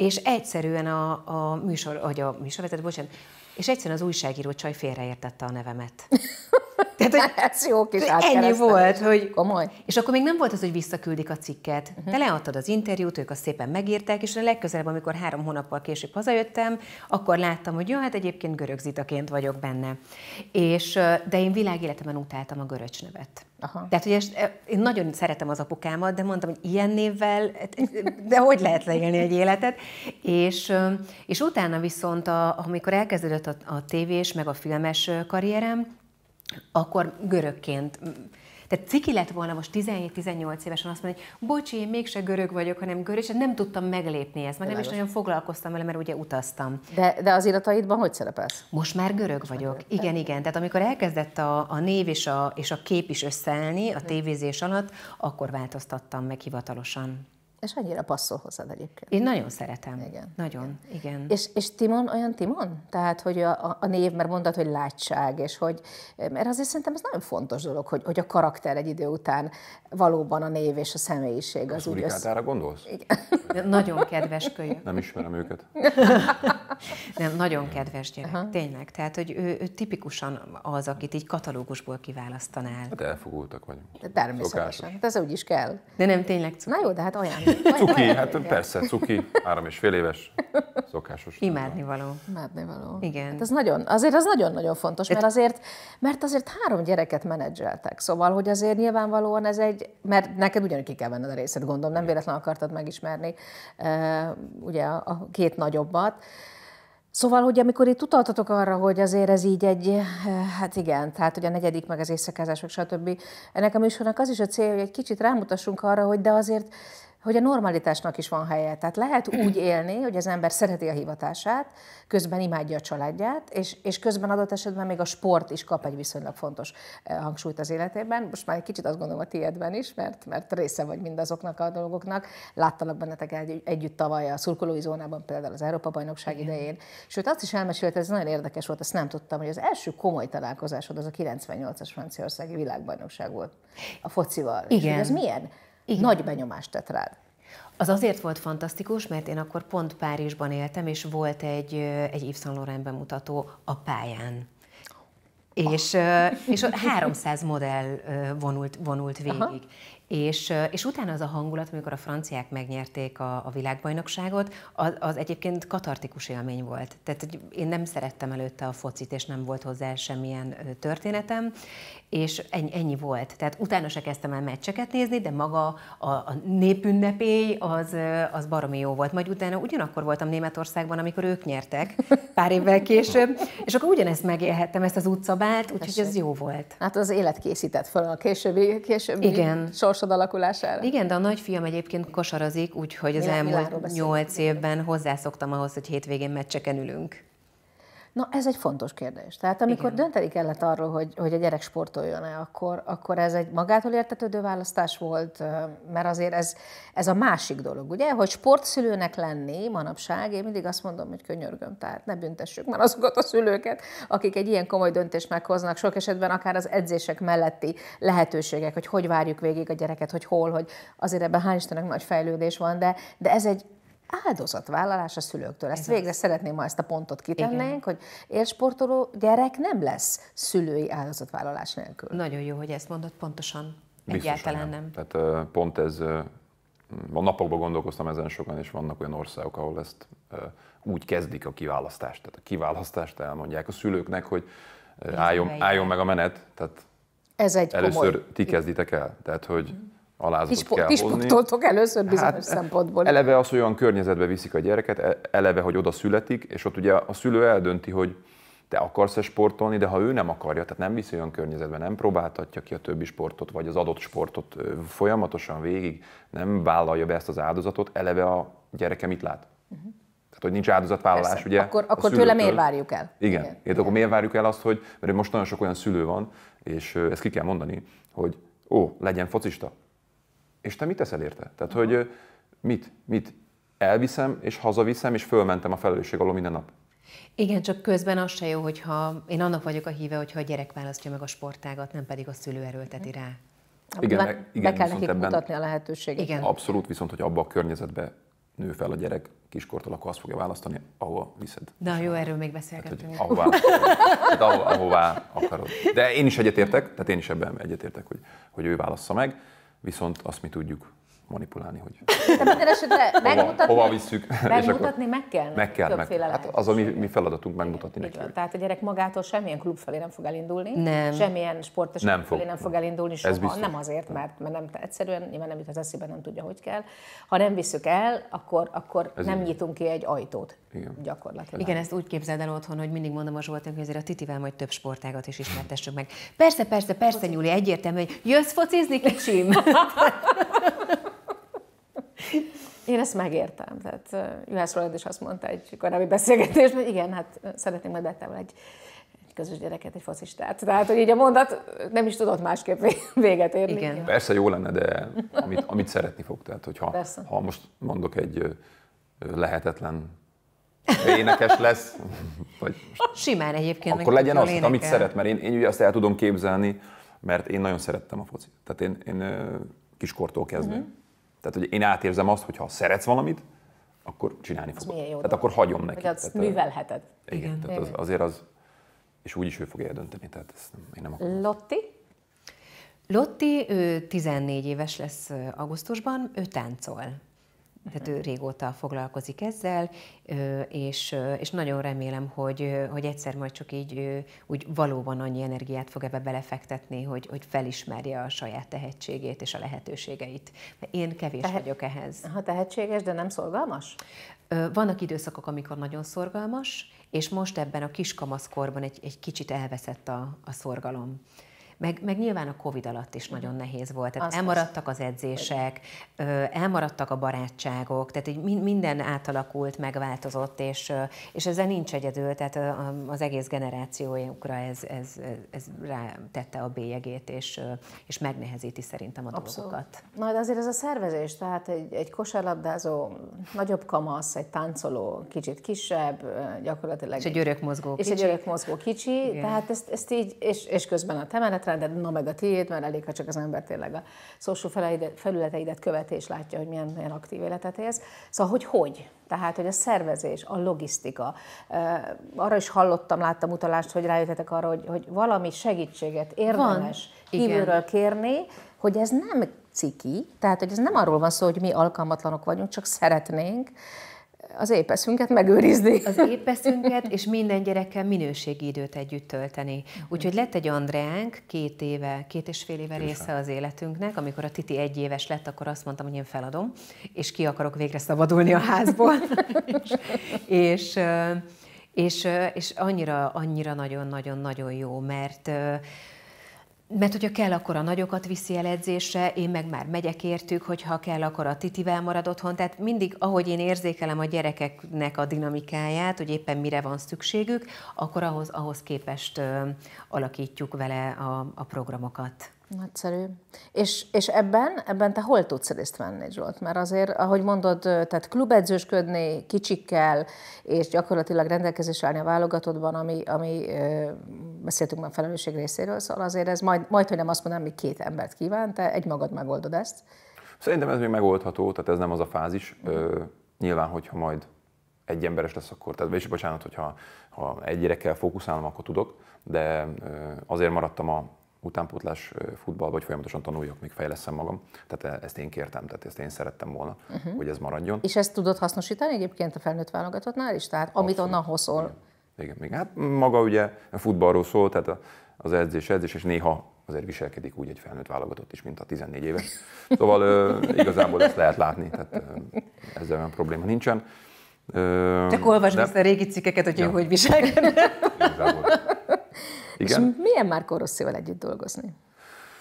és egyszerűen a, a műsor, vagy a műsorvezető, bocsánat, és egyszerűen az újságíró csaj félreértette a nevemet. Tehát, hogy Ez jó kis Ennyi volt, hogy... Komoly. És akkor még nem volt az, hogy visszaküldik a cikket. Uh-huh. Te leadtad az interjút, ők azt szépen megírták, és a legközelebb, amikor három hónappal később hazajöttem, akkor láttam, hogy jó, hát egyébként görögzitaként vagyok benne. És, de én világéletemen utáltam a göröcs nevet. Aha. Tehát, hogy ezt, én nagyon szeretem az apukámat, de mondtam, hogy ilyen névvel, de hogy lehet leélni egy életet? És, és utána viszont, a, amikor elkezdődött a, a tévés, meg a filmes karrierem, akkor görögként tehát ciki lett volna most 17-18 évesen azt mondani, hogy bocsi, én mégse görög vagyok, hanem görög, és nem tudtam meglépni ezt, meg nem is nagyon foglalkoztam vele, mert ugye utaztam. De, de az irataidban hogy szerepelsz? Most már görög most vagyok. Már igen, igen. Tehát amikor elkezdett a, a név és a, és a kép is összeállni a mhm. tévézés alatt, akkor változtattam meg hivatalosan. És annyira passzol hozzád egyébként. Én nagyon szeretem. Igen. Nagyon, igen. igen. És, és Timon olyan Timon? Tehát, hogy a, a név, mert mondtad, hogy látság, és hogy, mert azért szerintem ez nagyon fontos dolog, hogy, hogy a karakter egy idő után valóban a név és a személyiség. Az a úgy össz... gondolsz? Igen. nagyon kedves kölyök. Nem ismerem őket. Nem, nagyon kedves gyerek, Aha. tényleg. Tehát, hogy ő, ő tipikusan az, akit így katalógusból kiválasztanál. Hát elfogultak vagyunk. Természetesen. Hát ez úgy is kell. De nem tényleg. Cukor. Na jó, de hát olyan. Cuki, hát persze, cuki, három és fél éves, szokásos. Imádni való. Imádni való. Igen. Hát ez nagyon, azért az nagyon-nagyon fontos, mert azért, mert azért három gyereket menedzseltek, szóval, hogy azért nyilvánvalóan ez egy, mert neked ugyanúgy ki kell venned a részed, gondolom, nem véletlenül akartad megismerni ugye a két nagyobbat, Szóval, hogy amikor itt utaltatok arra, hogy azért ez így egy, hát igen, tehát hogy a negyedik, meg az éjszakázások, stb. Ennek a műsornak az is a célja, hogy egy kicsit rámutassunk arra, hogy de azért hogy a normalitásnak is van helye. Tehát lehet úgy élni, hogy az ember szereti a hivatását, közben imádja a családját, és, és közben adott esetben még a sport is kap egy viszonylag fontos eh, hangsúlyt az életében. Most már egy kicsit azt gondolom a tiédben is, mert, mert része vagy mindazoknak a dolgoknak. Láttalak bennetek egy, együtt tavaly a szurkolói zónában, például az Európa-bajnokság Igen. idején. Sőt, azt is elmesélte, ez nagyon érdekes volt, azt nem tudtam, hogy az első komoly találkozásod az a 98-as franciaországi világbajnokság volt a focival. Igen. És, ez milyen? Igen. nagy benyomást tett rád. Az azért volt fantasztikus, mert én akkor pont Párizsban éltem, és volt egy, egy Yves Saint Laurent bemutató a pályán. Oh. És, és 300 modell vonult, vonult végig. Aha. És, és utána az a hangulat, amikor a franciák megnyerték a, a világbajnokságot, az, az egyébként katartikus élmény volt. Tehát én nem szerettem előtte a focit, és nem volt hozzá semmilyen történetem, és ennyi, ennyi volt. Tehát utána se kezdtem el meccseket nézni, de maga a, a népünnepély az, az baromi jó volt. Majd utána ugyanakkor voltam Németországban, amikor ők nyertek pár évvel később, és akkor ugyanezt megélhettem, ezt az utcabált, úgyhogy ez jó volt. Hát az élet készített fel a későbbi, későbbi Igen. sorsod alakulására. Igen, de a nagyfiam egyébként kosarazik, úgyhogy az Milán, elmúlt nyolc évben hozzászoktam ahhoz, hogy hétvégén meccseken ülünk. Na, ez egy fontos kérdés. Tehát amikor Igen. dönteni kellett arról, hogy, hogy a gyerek sportoljon-e, akkor, akkor ez egy magától értetődő választás volt, mert azért ez, ez a másik dolog, ugye? Hogy sportszülőnek lenni manapság, én mindig azt mondom, hogy könyörgöm, tehát ne büntessük már azokat a szülőket, akik egy ilyen komoly döntést meghoznak, sok esetben akár az edzések melletti lehetőségek, hogy hogy várjuk végig a gyereket, hogy hol, hogy azért ebben hál' Istennek nagy fejlődés van, de, de ez egy áldozatvállalás a szülőktől. Ezt Igen. végre szeretném, ha ezt a pontot kitennénk, Igen. hogy élsportoló gyerek nem lesz szülői áldozatvállalás nélkül. Nagyon jó, hogy ezt mondod, pontosan. Biztosan Egyáltalán nem. nem. Tehát pont ez, a napokban gondolkoztam ezen sokan, és vannak olyan országok, ahol ezt úgy kezdik a kiválasztást. Tehát a kiválasztást elmondják a szülőknek, hogy álljon, álljon meg a menet, tehát ez egy először komoly... ti kezditek el. Tehát, hogy mhm alázatot kell hozni. először bizonyos hát, szempontból. Eleve az, hogy olyan környezetbe viszik a gyereket, e- eleve, hogy oda születik, és ott ugye a szülő eldönti, hogy te akarsz-e sportolni, de ha ő nem akarja, tehát nem viszi olyan környezetbe, nem próbáltatja ki a többi sportot, vagy az adott sportot folyamatosan végig, nem vállalja be ezt az áldozatot, eleve a gyereke mit lát? Uh-huh. Tehát, hogy nincs áldozatvállalás, Persze. ugye? Akkor, akkor tőle miért várjuk el? Igen. Igen. Igen. Akkor miért várjuk el azt, hogy, mert most nagyon sok olyan szülő van, és ezt ki kell mondani, hogy ó, legyen focista, és te mit teszel érte? Tehát, uh-huh. hogy mit, mit elviszem, és hazaviszem, és fölmentem a felelősség alól minden nap. Igen, csak közben az se jó, hogyha én annak vagyok a híve, hogyha a gyerek választja meg a sportágat, nem pedig a szülő erőlteti hm. rá. Igen, be, igen, be kell nekik ebben, mutatni a lehetőséget. Igen. Abszolút, viszont, hogy abba a környezetbe nő fel a gyerek kiskortól, akkor azt fogja választani, ahova viszed. Na jó, erről még beszélgetünk. Tehát, ahová, tehát ahová, ahová akarod. De én is egyetértek, tehát én is ebben egyetértek, hogy, hogy ő válassza meg viszont azt mi tudjuk, manipulálni, hogy minden megmutatni, hova visszük. Megmutatni meg kell? Meg kell, meg. Hát az a mi, mi feladatunk megmutatni Igen, neki. Tehát a gyerek magától semmilyen klub felé nem fog elindulni, nem. semmilyen sportes nem fog. felé nem fog elindulni soha. Ez biztos. nem azért, mert, mert nem, egyszerűen nyilván nem jut az eszébe, nem tudja, hogy kell. Ha nem visszük el, akkor, akkor Ez nem így. nyitunk ki egy ajtót Igen. gyakorlatilag. Igen, ezt úgy képzeld el otthon, hogy mindig mondom a Zsoltnak, hogy azért a Titivel majd több sportágat is ismertessük meg. Persze, persze, persze, Nyúli, egyértelmű, hogy jössz focizni, kicsim. Én ezt megértem. Tehát Juhász Rolad is azt mondta egy korábbi beszélgetésben, hogy igen, hát szeretném majd Bettával egy, egy közös gyereket, egy focistát. Tehát, hogy így a mondat nem is tudott másképp véget érni. Igen. Persze jó lenne, de amit, amit szeretni fog. Tehát, hogyha Persze. ha most mondok egy lehetetlen énekes lesz, vagy Simán egyébként. Akkor legyen az, énekel. amit szeret, mert én, én ugye azt el tudom képzelni, mert én nagyon szerettem a focit. Tehát én, én kiskortól kezdve. Uh-huh. Tehát, hogy én átérzem azt, hogy ha szeretsz valamit, akkor csinálni fogod. Tehát dolog. akkor hagyom neki. Hogy azt tehát, művelheted. Igen, igen. tehát az, azért az, és úgyis ő fogja eldönteni, tehát ezt nem, én nem akarom. Lotti? Lotti, ő 14 éves lesz augusztusban, ő táncol. Tehát ő régóta foglalkozik ezzel, és, és nagyon remélem, hogy, hogy egyszer majd csak így úgy valóban annyi energiát fog ebbe belefektetni, hogy, hogy felismerje a saját tehetségét és a lehetőségeit. Mert én kevés Tehet, vagyok ehhez. Ha tehetséges, de nem szorgalmas? Vannak időszakok, amikor nagyon szorgalmas, és most ebben a kiskamaszkorban egy, egy kicsit elveszett a, a szorgalom meg, meg nyilván a Covid alatt is nagyon nehéz volt. Tehát elmaradtak az edzések, elmaradtak a barátságok, tehát így minden átalakult, megváltozott, és, és ezzel nincs egyedül, tehát az egész generációjukra ez, ez, ez rátette a bélyegét, és, és megnehezíti szerintem a Abszolút. dolgokat. Na, de azért ez a szervezés, tehát egy, egy kosárlabdázó, nagyobb kamasz, egy táncoló, kicsit kisebb, gyakorlatilag... És egy örök mozgó És egy örök mozgó kicsi, Igen. tehát ezt, ezt így, és, és közben a temenetre egyáltalán, de na meg a tiéd, mert elég, ha csak az ember tényleg a social felületeidet követi, és látja, hogy milyen, milyen aktív életet élsz. Szóval, hogy hogy? Tehát, hogy a szervezés, a logisztika, arra is hallottam, láttam utalást, hogy rájöttetek arra, hogy, hogy valami segítséget érdemes Van. kívülről kérni, hogy ez nem ciki, tehát hogy ez nem arról van szó, hogy mi alkalmatlanok vagyunk, csak szeretnénk, az épeszünket megőrizni. Az épeszünket, és minden gyerekkel minőségi időt együtt tölteni. Úgyhogy lett egy Andreánk, két éve, két és fél éve része az életünknek, amikor a Titi egy éves lett, akkor azt mondtam, hogy én feladom, és ki akarok végre szabadulni a házból. és, és és, és annyira, annyira nagyon-nagyon-nagyon jó, mert mert hogyha kell, akkor a nagyokat viszi el edzésre, én meg már megyek értük, hogyha kell, akkor a titivel marad otthon. Tehát mindig, ahogy én érzékelem a gyerekeknek a dinamikáját, hogy éppen mire van szükségük, akkor ahhoz, ahhoz képest ö, alakítjuk vele a, a programokat. Nagyszerű. És, és ebben, ebben te hol tudsz részt venni, Zsolt? Mert azért, ahogy mondod, tehát klubedzősködni kicsikkel, és gyakorlatilag rendelkezésre állni a válogatottban, ami, ami beszéltünk már felelősség részéről, szóval azért ez majd, majd hogy nem azt mondanám, hogy két embert kíván, te egymagad megoldod ezt. Szerintem ez még megoldható, tehát ez nem az a fázis. Mhm. Ö, nyilván, hogyha majd egy emberes lesz, akkor, tehát és bocsánat, hogyha ha egyre kell fókuszálnom, akkor tudok, de ö, azért maradtam a utánpótlás futball, vagy folyamatosan tanuljak, még fejleszem magam. Tehát e, ezt én kértem, tehát ezt én szerettem volna, uh-huh. hogy ez maradjon. És ezt tudod hasznosítani egyébként a felnőtt válogatottnál is? Tehát amit Abszolút. onnan hozol? Igen. Igen, még hát maga ugye a futballról szól, tehát az edzés, edzés, és néha azért viselkedik úgy egy felnőtt válogatott is, mint a 14 éves. Szóval igazából ezt lehet látni, tehát ezzel olyan probléma nincsen. Csak olvasd vissza a régi cikkeket, hogy ja. ő hogy viselkedik. Igen? És milyen már Rosszival együtt dolgozni?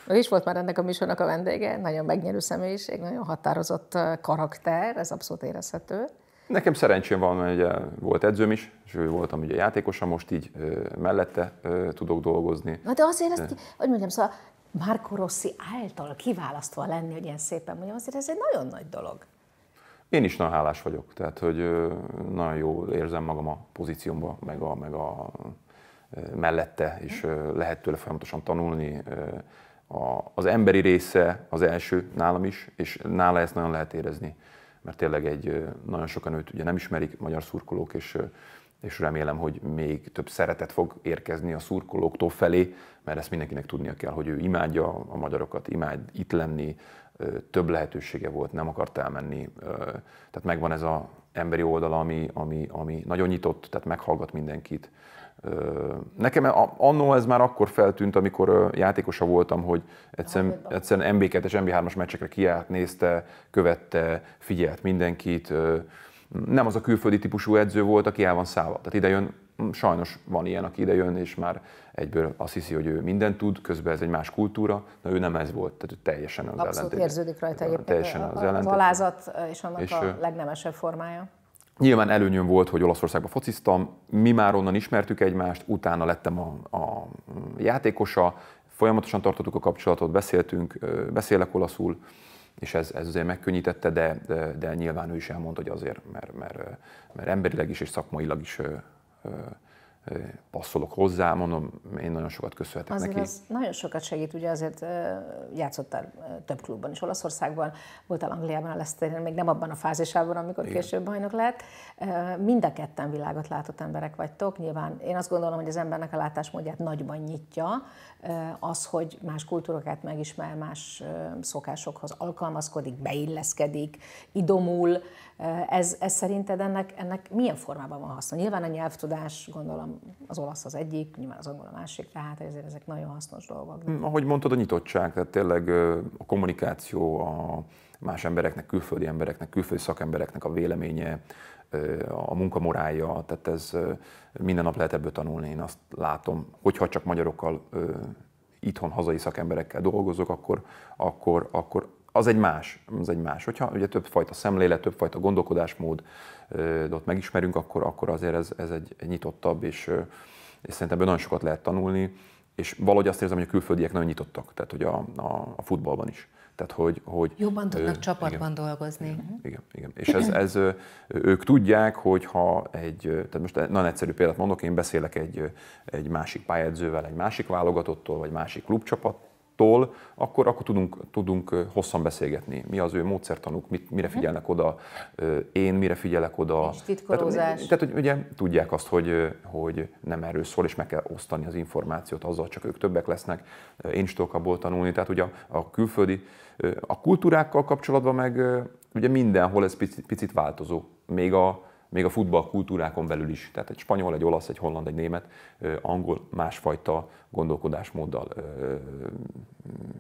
Ő is volt már ennek a műsornak a vendége, nagyon megnyerő személyiség, nagyon határozott karakter, ez abszolút érezhető. Nekem szerencsém van, mert ugye volt edzőm is, és ő voltam ugye játékosa, most így ö, mellette ö, tudok dolgozni. Na de azért ezt, hogy mondjam, szóval Marco Rossi által kiválasztva lenni, hogy ilyen szépen mondjam, azért ez egy nagyon nagy dolog. Én is nagyon hálás vagyok, tehát hogy nagyon jól érzem magam a pozíciómban, meg a, meg a mellette, és lehet tőle folyamatosan tanulni. Az emberi része az első nálam is, és nála ezt nagyon lehet érezni, mert tényleg egy, nagyon sokan őt ugye nem ismerik, magyar szurkolók, és, és remélem, hogy még több szeretet fog érkezni a szurkolóktól felé, mert ezt mindenkinek tudnia kell, hogy ő imádja a magyarokat, imád itt lenni, több lehetősége volt, nem akart elmenni. Tehát megvan ez az emberi oldala, ami, ami, ami nagyon nyitott, tehát meghallgat mindenkit. Nekem annó ez már akkor feltűnt, amikor játékosa voltam, hogy egyszerűen, egyszerűen MB2-es, MB3-as meccsekre kiállt, nézte, követte, figyelt mindenkit. Nem az a külföldi típusú edző volt, aki el van szállva. Tehát ide jön, sajnos van ilyen, aki ide jön, és már egyből azt hiszi, hogy ő mindent tud, közben ez egy más kultúra, de ő nem ez volt, tehát ő teljesen az Abszolút ellentét. érződik rajta egyébként teljesen az a, az alázat és annak és, a legnemesebb formája. Nyilván előnyöm volt, hogy Olaszországba fociztam, mi már onnan ismertük egymást, utána lettem a, a játékosa, folyamatosan tartottuk a kapcsolatot, beszéltünk, beszélek olaszul, és ez, ez azért megkönnyítette, de, de, de nyilván ő is elmondta, hogy azért, mert, mert, mert emberileg is és szakmailag is passzolok hozzá, mondom, én nagyon sokat köszönhetek azért neki. Az nagyon sokat segít, ugye azért játszottál több klubban is, Olaszországban, voltál Angliában, a Leicesternél, még nem abban a fázisában, amikor Igen. később bajnok lett. Mind a ketten világot látott emberek vagytok. Nyilván én azt gondolom, hogy az embernek a látásmódját nagyban nyitja az, hogy más kultúrokat megismer, más szokásokhoz alkalmazkodik, beilleszkedik, idomul. Ez, ez szerinted ennek, ennek milyen formában van haszna? Nyilván a nyelvtudás, gondolom, az olasz az egyik, nyilván az angol a másik, tehát ezért ezek nagyon hasznos dolgok. Mm, ahogy mondtad, a nyitottság, tehát tényleg a kommunikáció, a más embereknek, külföldi embereknek, külföldi szakembereknek a véleménye, a munkamorája, tehát ez minden nap lehet ebből tanulni, én azt látom, hogyha csak magyarokkal itthon hazai szakemberekkel dolgozok, akkor, akkor, akkor az egy más, az egy más. Hogyha ugye többfajta szemlélet, többfajta gondolkodásmódot megismerünk, akkor, akkor azért ez, ez egy, egy nyitottabb, és, és szerintem ebből nagyon sokat lehet tanulni, és valahogy azt érzem, hogy a külföldiek nagyon nyitottak, tehát hogy a, a, a futballban is. Tehát, hogy, hogy Jobban tudnak csapatban igen, dolgozni. Igen, mhm. igen, igen. És ez, ez, ők tudják, hogy ha egy, tehát most nagyon egyszerű példát mondok, én beszélek egy, egy másik pályedzővel, egy másik válogatottól, vagy másik klubcsapat, tól, akkor, akkor tudunk, tudunk hosszan beszélgetni. Mi az ő módszertanuk, mit, mire mhm. figyelnek oda, én mire figyelek oda. És titkolózás. Tehát, tehát hogy ugye tudják azt, hogy, hogy nem erről szól, és meg kell osztani az információt, azzal csak ők többek lesznek. Én is tudok abból tanulni. Tehát ugye a, a külföldi, a kultúrákkal kapcsolatban meg ugye mindenhol ez picit, picit változó. Még a, még a futball kultúrákon belül is. Tehát egy spanyol, egy olasz, egy holland, egy német, angol másfajta gondolkodásmóddal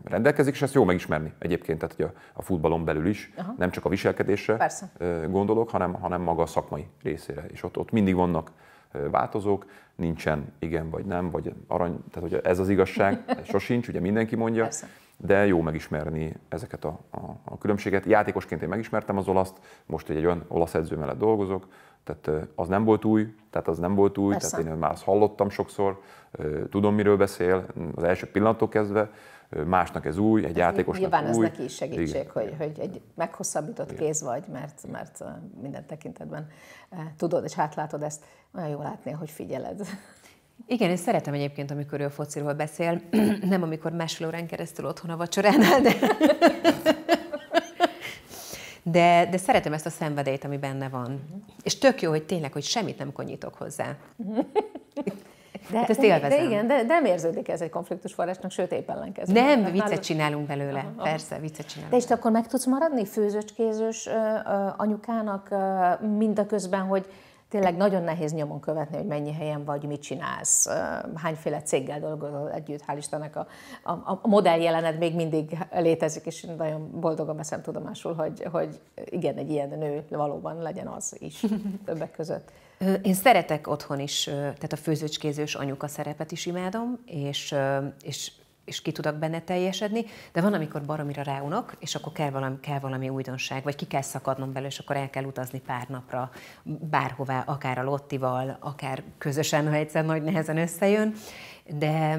rendelkezik, és ezt jó megismerni egyébként, tehát hogy a, a futballon belül is, Aha. nem csak a viselkedésre Persze. gondolok, hanem, hanem maga a szakmai részére. És ott, ott mindig vannak változók, nincsen igen vagy nem, vagy arany, tehát hogy ez az igazság, ez sosincs, ugye mindenki mondja, Persze. de jó megismerni ezeket a, a, a különbséget. Játékosként én megismertem az olaszt, most egy, egy olyan olasz edző mellett dolgozok, tehát az nem volt új, tehát az nem volt új, Persze. tehát én már azt hallottam sokszor, tudom miről beszél, az első pillanattól kezdve, másnak ez új, egy hát játékosnak Nyilván új. Nyilván ez neki is segítség, Igen. hogy, hogy egy meghosszabbított Igen. kéz vagy, mert, mert minden tekintetben tudod és átlátod ezt. Olyan jó látni, hogy figyeled. Igen, én szeretem egyébként, amikor ő a fociról beszél, nem amikor másfél órán keresztül otthon a vacsoránál, de... De, de szeretem ezt a szenvedélyt, ami benne van. Uh-huh. És tök jó, hogy tényleg, hogy semmit nem konyítok hozzá. Uh-huh. De, hát ezt élvezem. De igen, de nem érződik ez egy konfliktus forrásnak, sőt, épp ellenkezik Nem, viccet nálunk... csinálunk belőle, aha, aha. persze, viccet csinálunk. De és te akkor meg tudsz maradni főzőcskézős anyukának mindaközben, hogy tényleg nagyon nehéz nyomon követni, hogy mennyi helyen vagy, mit csinálsz, hányféle céggel dolgozol együtt, hál' Istennek a, a, a modelljelenet még mindig létezik, és nagyon boldogan veszem tudomásul, hogy, hogy igen, egy ilyen nő valóban legyen az is többek között. Én szeretek otthon is, tehát a főzőcskézős anyuka szerepet is imádom, és, és és ki tudok benne teljesedni, de van, amikor baromira ráunok, és akkor kell valami, kell valami újdonság, vagy ki kell szakadnom belőle, és akkor el kell utazni pár napra, bárhová, akár a Lottival, akár közösen, ha egyszer nagy nehezen összejön, de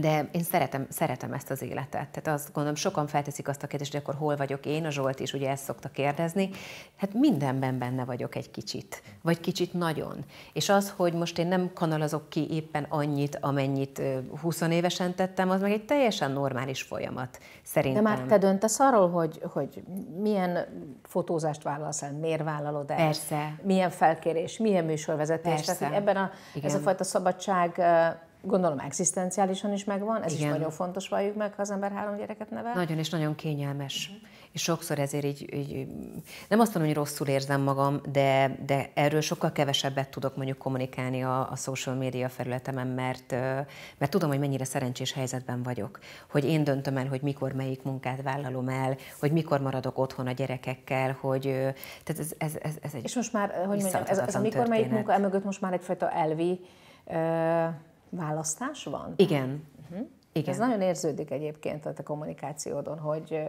de én szeretem, szeretem ezt az életet. Tehát azt gondolom, sokan felteszik azt a kérdést, hogy akkor hol vagyok én, a Zsolt is ugye ezt szokta kérdezni. Hát mindenben benne vagyok egy kicsit, vagy kicsit nagyon. És az, hogy most én nem kanalazok ki éppen annyit, amennyit 20 évesen tettem, az meg egy teljesen normális folyamat szerintem. De már te döntesz arról, hogy, hogy milyen fotózást vállalsz el, miért vállalod el? Persze. Milyen felkérés, milyen műsorvezetés? Persze. Tehát ebben a, Igen. ez a fajta szabadság gondolom egzisztenciálisan is megvan, ez Igen. is nagyon fontos valljuk meg, ha az ember három gyereket nevel. Nagyon és nagyon kényelmes. Uh-huh. És sokszor ezért így, így, nem azt mondom, hogy rosszul érzem magam, de, de erről sokkal kevesebbet tudok mondjuk kommunikálni a, a social média felületemen, mert, mert tudom, hogy mennyire szerencsés helyzetben vagyok. Hogy én döntöm el, hogy mikor melyik munkát vállalom el, hogy mikor maradok otthon a gyerekekkel, hogy tehát ez, ez, ez, ez egy És most már, hogy mondjam, ez, ez a mikor melyik munka emögött most már egyfajta elvi, választás van? Igen. Uh-huh. Igen. Ez nagyon érződik egyébként a te kommunikációdon, hogy,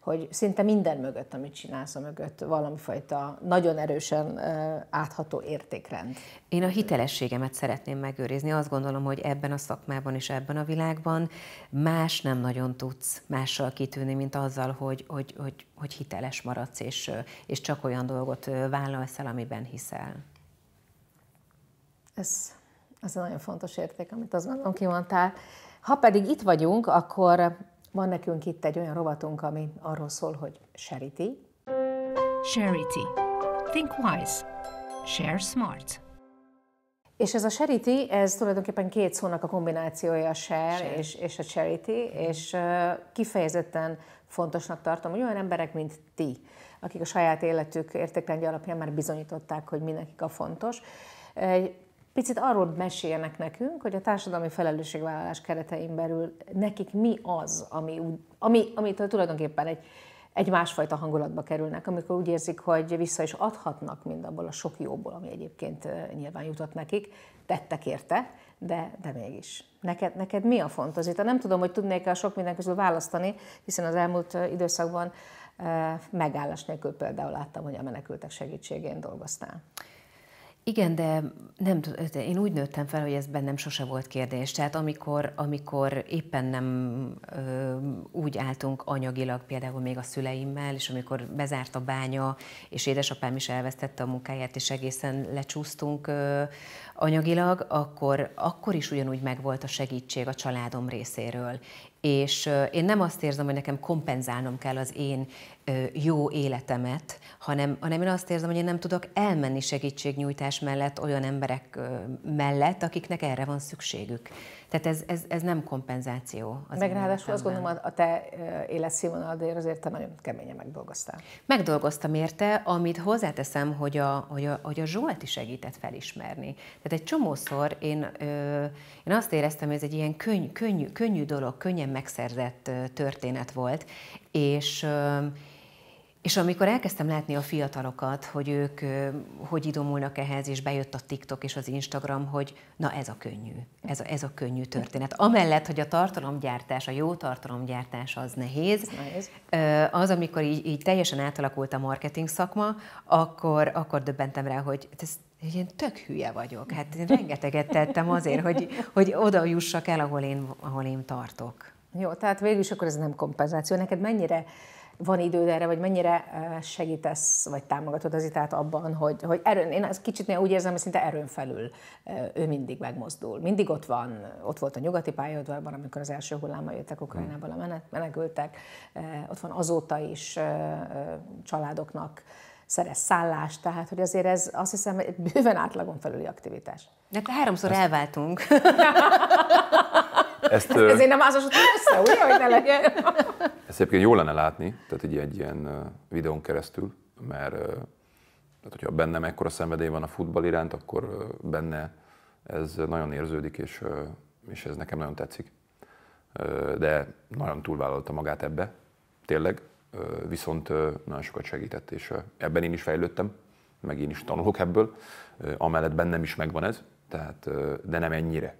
hogy szinte minden mögött, amit csinálsz a mögött, valami fajta nagyon erősen átható értékrend. Én a hitelességemet szeretném megőrizni. Azt gondolom, hogy ebben a szakmában és ebben a világban más nem nagyon tudsz mással kitűnni, mint azzal, hogy, hogy, hogy, hogy hiteles maradsz, és, és csak olyan dolgot vállalsz el, amiben hiszel. Ez ez egy nagyon fontos érték, amit azt gondolom kimondtál. Ha pedig itt vagyunk, akkor van nekünk itt egy olyan rovatunk, ami arról szól, hogy charity. Charity. Think wise. Share smart. És ez a charity, ez tulajdonképpen két szónak a kombinációja, a share, share. És, és a charity, és kifejezetten fontosnak tartom, hogy olyan emberek, mint ti, akik a saját életük értékrendje alapján már bizonyították, hogy mindenkik a fontos, Picit arról meséljenek nekünk, hogy a társadalmi felelősségvállalás keretein belül nekik mi az, ami, ami, amitől tulajdonképpen egy, egy másfajta hangulatba kerülnek, amikor úgy érzik, hogy vissza is adhatnak mindabból a sok jóból, ami egyébként nyilván jutott nekik, tettek érte, de, de mégis. Neked, neked mi a fontos? Itt nem tudom, hogy tudnék-e a sok minden közül választani, hiszen az elmúlt időszakban megállás nélkül például láttam, hogy a menekültek segítségén dolgoztál. Igen, de nem, de én úgy nőttem fel, hogy ez bennem sose volt kérdés. Tehát amikor, amikor éppen nem ö, úgy álltunk anyagilag, például még a szüleimmel, és amikor bezárt a bánya, és édesapám is elvesztette a munkáját, és egészen lecsúsztunk ö, anyagilag, akkor, akkor is ugyanúgy megvolt a segítség a családom részéről és én nem azt érzem, hogy nekem kompenzálnom kell az én jó életemet, hanem, hanem én azt érzem, hogy én nem tudok elmenni segítségnyújtás mellett olyan emberek mellett, akiknek erre van szükségük. Tehát ez, ez, ez nem kompenzáció. Az Meg ráadásul azt gondolom, a te életszínvonaladért azért te nagyon keményen megdolgoztál. Megdolgoztam érte, amit hozzáteszem, hogy a, hogy a, hogy a Zsolt is segített felismerni. Tehát egy csomószor én, én azt éreztem, hogy ez egy ilyen könny, könnyű, könnyű dolog, könnyen megszerzett történet volt, és ö, és amikor elkezdtem látni a fiatalokat, hogy ők hogy idomulnak ehhez, és bejött a TikTok és az Instagram, hogy na ez a könnyű, ez a, ez a könnyű történet. Amellett, hogy a tartalomgyártás, a jó tartalomgyártás az nehéz, nehéz. az, amikor így, így teljesen átalakult a marketing szakma, akkor, akkor döbbentem rá, hogy hát ez én tök hülye vagyok. Hát én rengeteget tettem azért, hogy, hogy oda jussak el, ahol én, ahol én tartok. Jó, tehát végül is akkor ez nem kompenzáció. Neked mennyire van időd erre, vagy mennyire eh, segítesz, vagy támogatod az itát abban, hogy, hogy erőn, én az kicsit úgy érzem, hogy szinte erőn felül eh, ő mindig megmozdul. Mindig ott van, ott volt a nyugati pályaudvarban, amikor az első hullámmal jöttek Ukrajnából a menekültek, eh, ott van azóta is családoknak szerez szállást, tehát hogy azért ez azt hiszem egy bőven átlagon felüli aktivitás. De akkor háromszor Ezt... elváltunk. Ezt, ezért nem az, hogy össze, ugye, hogy ne legyen. Ezt egyébként jól lenne látni, tehát így egy ilyen videón keresztül, mert tehát, hogyha bennem ekkora szenvedély van a futball iránt, akkor benne ez nagyon érződik, és, és ez nekem nagyon tetszik. De nagyon túlvállalta magát ebbe, tényleg, viszont nagyon sokat segített, és ebben én is fejlődtem, meg én is tanulok ebből, amellett bennem is megvan ez, tehát, de nem ennyire.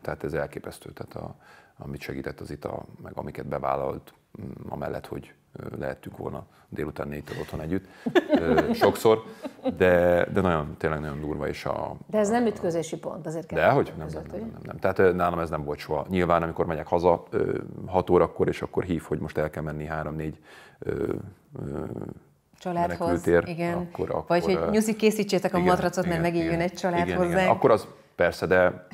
Tehát ez elképesztő, tehát a, amit segített az ita, meg amiket bevállalt, Mm, amellett, hogy lehettünk volna délután négytől otthon együtt, sokszor, de, de nagyon, tényleg nagyon durva is a... De ez a, nem ütközési pont, azért kell. Dehogy, nem, nem, nem, nem, nem, Tehát nálam ez nem volt soha. Nyilván, amikor megyek haza 6 órakor, és akkor hív, hogy most el kell menni 3-4 családhoz, igen. Akkor, akkor, Vagy hogy nyuszi készítsétek a igen, matracot, mert igen, megint igen, jön egy család igen, hozzánk. Igen. Akkor az persze, de,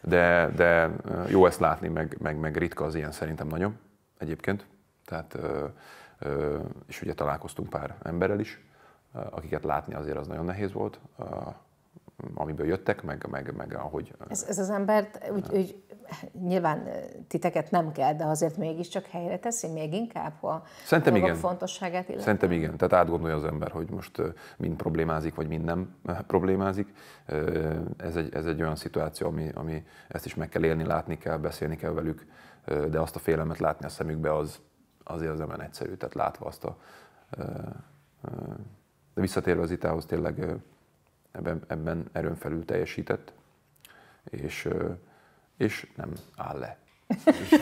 de, de jó ezt látni, meg, meg, meg ritka az ilyen szerintem nagyon egyébként. Tehát, és ugye találkoztunk pár emberrel is, akiket látni azért az nagyon nehéz volt, amiből jöttek, meg, meg, meg ahogy... Ez, ez az embert úgy, úgy nyilván titeket nem kell, de azért mégiscsak helyre teszi, még inkább, ha Szerintem a igen. fontosságát illetve. Szerintem igen, tehát átgondolja az ember, hogy most mind problémázik, vagy mind nem problémázik. Ez egy, ez egy olyan szituáció, ami, ami ezt is meg kell élni, látni kell, beszélni kell velük, de azt a félelmet látni a szemükbe, az, azért az emen egyszerű, tehát látva azt a... De visszatérve az itához tényleg ebben, ebben erőn felül teljesített, és, és nem áll le. és,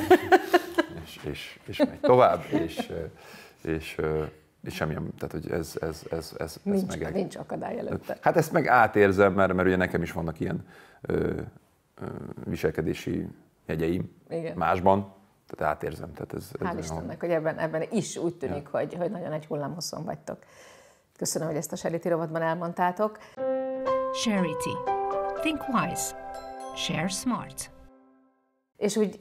és, és, és megy tovább, és, és, és semmilyen, tehát hogy ez, ez, ez, ez, nincs, ez meg... Nincs akadály előtte. Hát ezt meg átérzem, mert, mert ugye nekem is vannak ilyen ö, ö, viselkedési jegyeim Igen. másban, tehát átérzem. Tehát ez, ez Hál' Istennek, hogy ebben, ebben is úgy tűnik, ja. hogy, hogy nagyon egy hullámhosszon vagytok. Köszönöm, hogy ezt a Charity rovatban elmondtátok. Charity. Think wise. Share smart. És úgy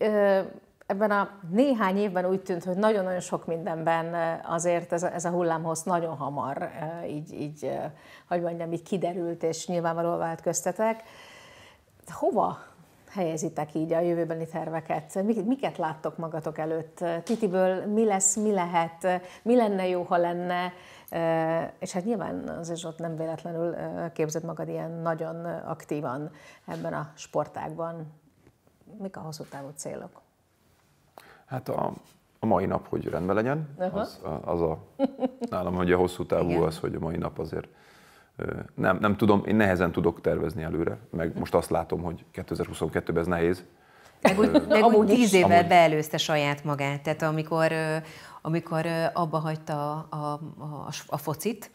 ebben a néhány évben úgy tűnt, hogy nagyon-nagyon sok mindenben azért ez a, ez a hullámhossz nagyon hamar így, így, hogy mondjam, így kiderült, és nyilvánvalóan vált köztetek. Hova helyezitek így a jövőbeni terveket? Szóval miket láttok magatok előtt? Titiből mi lesz, mi lehet, mi lenne jó, ha lenne? És hát nyilván az ott nem véletlenül képzett magad ilyen nagyon aktívan ebben a sportágban. Mik a hosszú távú célok? Hát a, a mai nap, hogy rendben legyen, az, az a, nálam hogy a hosszú távú Igen. az, hogy a mai nap azért nem, nem tudom, én nehezen tudok tervezni előre, meg most azt látom, hogy 2022-ben ez nehéz. Meg úgy, meg úgy tíz évvel amúgy. beelőzte saját magát, tehát amikor, amikor abba hagyta a, a, a, a focit,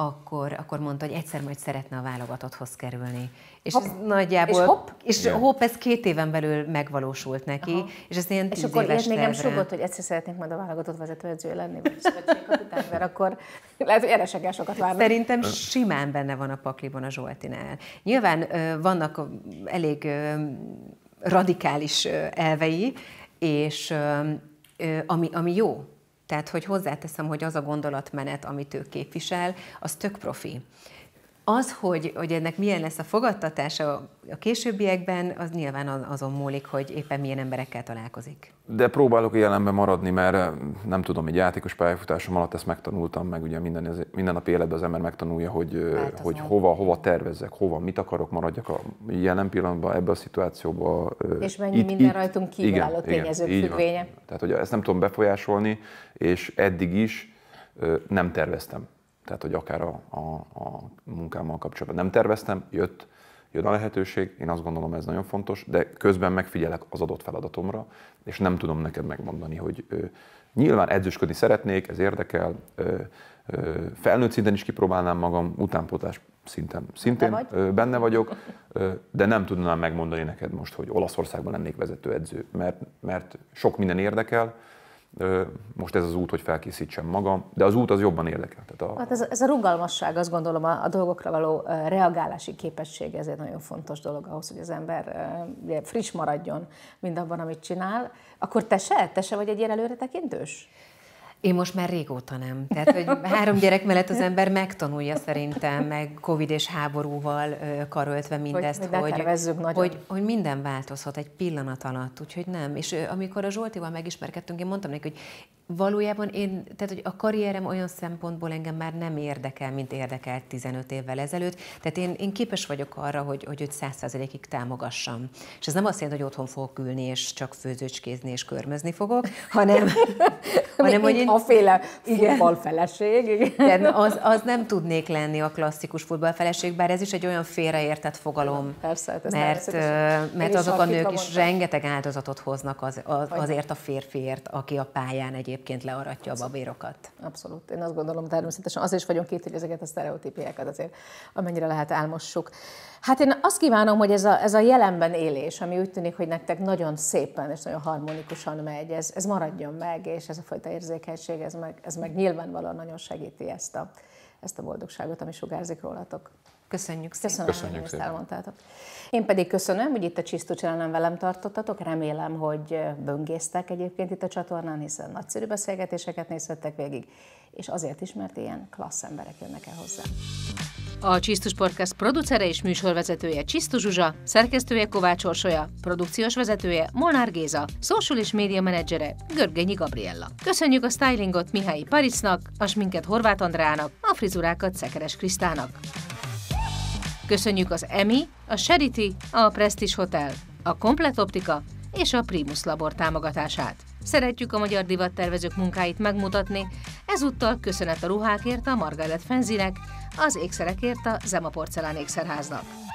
akkor, akkor mondta, hogy egyszer majd szeretne a válogatotthoz kerülni. És hopp. ez nagyjából... És hopp? És yeah. hopp, ez két éven belül megvalósult neki, Aha. és ez ilyen És akkor ilyet még nem sugott, hogy egyszer szeretnénk majd a válogatott vezetőedző lenni, vagy szövetségkapitány, mert akkor lehet, hogy erre sokat várnak. Szerintem simán benne van a pakliban a Zsoltinál. Nyilván vannak elég radikális elvei, és ami, ami jó, tehát, hogy hozzáteszem, hogy az a gondolatmenet, amit ő képvisel, az tök profi. Az, hogy, hogy ennek milyen lesz a fogadtatása a későbbiekben, az nyilván azon múlik, hogy éppen milyen emberekkel találkozik. De próbálok jelenben maradni, mert eh, nem tudom, egy játékos pályafutásom alatt ezt megtanultam, meg ugye minden, minden nap életben az ember megtanulja, hogy, eh, Változom. hogy hova, hova tervezzek, hova, mit akarok, maradjak a jelen pillanatban, ebbe a szituációba. Eh, és mennyi itt, minden itt, rajtunk igen, tényezők igen, függvénye. Van. Tehát, hogy ezt nem tudom befolyásolni, és eddig is nem terveztem tehát, hogy akár a, a, a munkámmal kapcsolatban nem terveztem, jött, jön a lehetőség, én azt gondolom ez nagyon fontos, de közben megfigyelek az adott feladatomra, és nem tudom neked megmondani, hogy ö, nyilván edzősködni szeretnék, ez érdekel, ö, ö, felnőtt szinten is kipróbálnám magam, utánpótlás szinten szintén benne, vagy? ö, benne vagyok, ö, de nem tudnám megmondani neked most, hogy Olaszországban lennék edző mert, mert sok minden érdekel, most ez az út, hogy felkészítsem magam, de az út az jobban érdekel. Tehát a, hát ez, ez a rugalmasság, azt gondolom, a, a dolgokra való reagálási képesség, ez egy nagyon fontos dolog ahhoz, hogy az ember friss maradjon mindabban, amit csinál. Akkor te se? Te se vagy egy ilyen előretekintős? Én most már régóta nem. Tehát, hogy három gyerek mellett az ember megtanulja szerintem, meg Covid és háborúval karöltve mindezt, hogy, hogy, hogy, hogy, hogy minden változhat egy pillanat alatt, úgyhogy nem. És amikor a Zsoltival megismerkedtünk, én mondtam neki, hogy valójában én, tehát hogy a karrierem olyan szempontból engem már nem érdekel, mint érdekelt 15 évvel ezelőtt, tehát én, én képes vagyok arra, hogy, hogy őt 100%-ig támogassam. És ez nem azt jelenti, hogy otthon fogok ülni, és csak főzőcskézni és körmözni fogok, hanem, hanem hogy én a féle futballfeleség. Igen. De az, az nem tudnék lenni a klasszikus futballfeleség, bár ez is egy olyan félreértett fogalom. Persze, hát ez mert, mert azok a nők is rengeteg áldozatot hoznak az, az, azért a férfiért, aki a pályán egyébként learatja a babérokat. Abszolút. Én azt gondolom természetesen, azért is vagyunk két, hogy ezeket a sztereotípiákat azért amennyire lehet álmossuk. Hát én azt kívánom, hogy ez a, ez a jelenben élés, ami úgy tűnik, hogy nektek nagyon szépen és nagyon harmonikusan megy, ez, ez maradjon meg, és ez a fajta érzékenység, ez meg, ez meg nyilvánvalóan nagyon segíti ezt a, ezt a boldogságot, ami sugárzik rólatok. Köszönjük szépen. Köszönöm, Köszönjük hogy szépen. ezt elmondtátok. Én pedig köszönöm, hogy itt a nem velem tartottatok. Remélem, hogy böngésztek egyébként itt a csatornán, hiszen nagyszerű beszélgetéseket nézhettek végig és azért is, mert ilyen klassz emberek jönnek el hozzá. A Csisztus Podcast producere és műsorvezetője Csisztus Zsuzsa, szerkesztője Kovács Orsolya, produkciós vezetője Molnár Géza, social és média menedzsere Görgenyi Gabriella. Köszönjük a stylingot Mihály Paricnak, a sminket Horváth Andrának, a frizurákat Szekeres Krisztának. Köszönjük az EMI, a Charity, a Prestige Hotel, a Komplet Optika és a Primus Labor támogatását. Szeretjük a magyar divattervezők munkáit megmutatni, ezúttal köszönet a ruhákért a Margaret Fenzinek, az ékszerekért a Zema Porcelán ékszerháznak.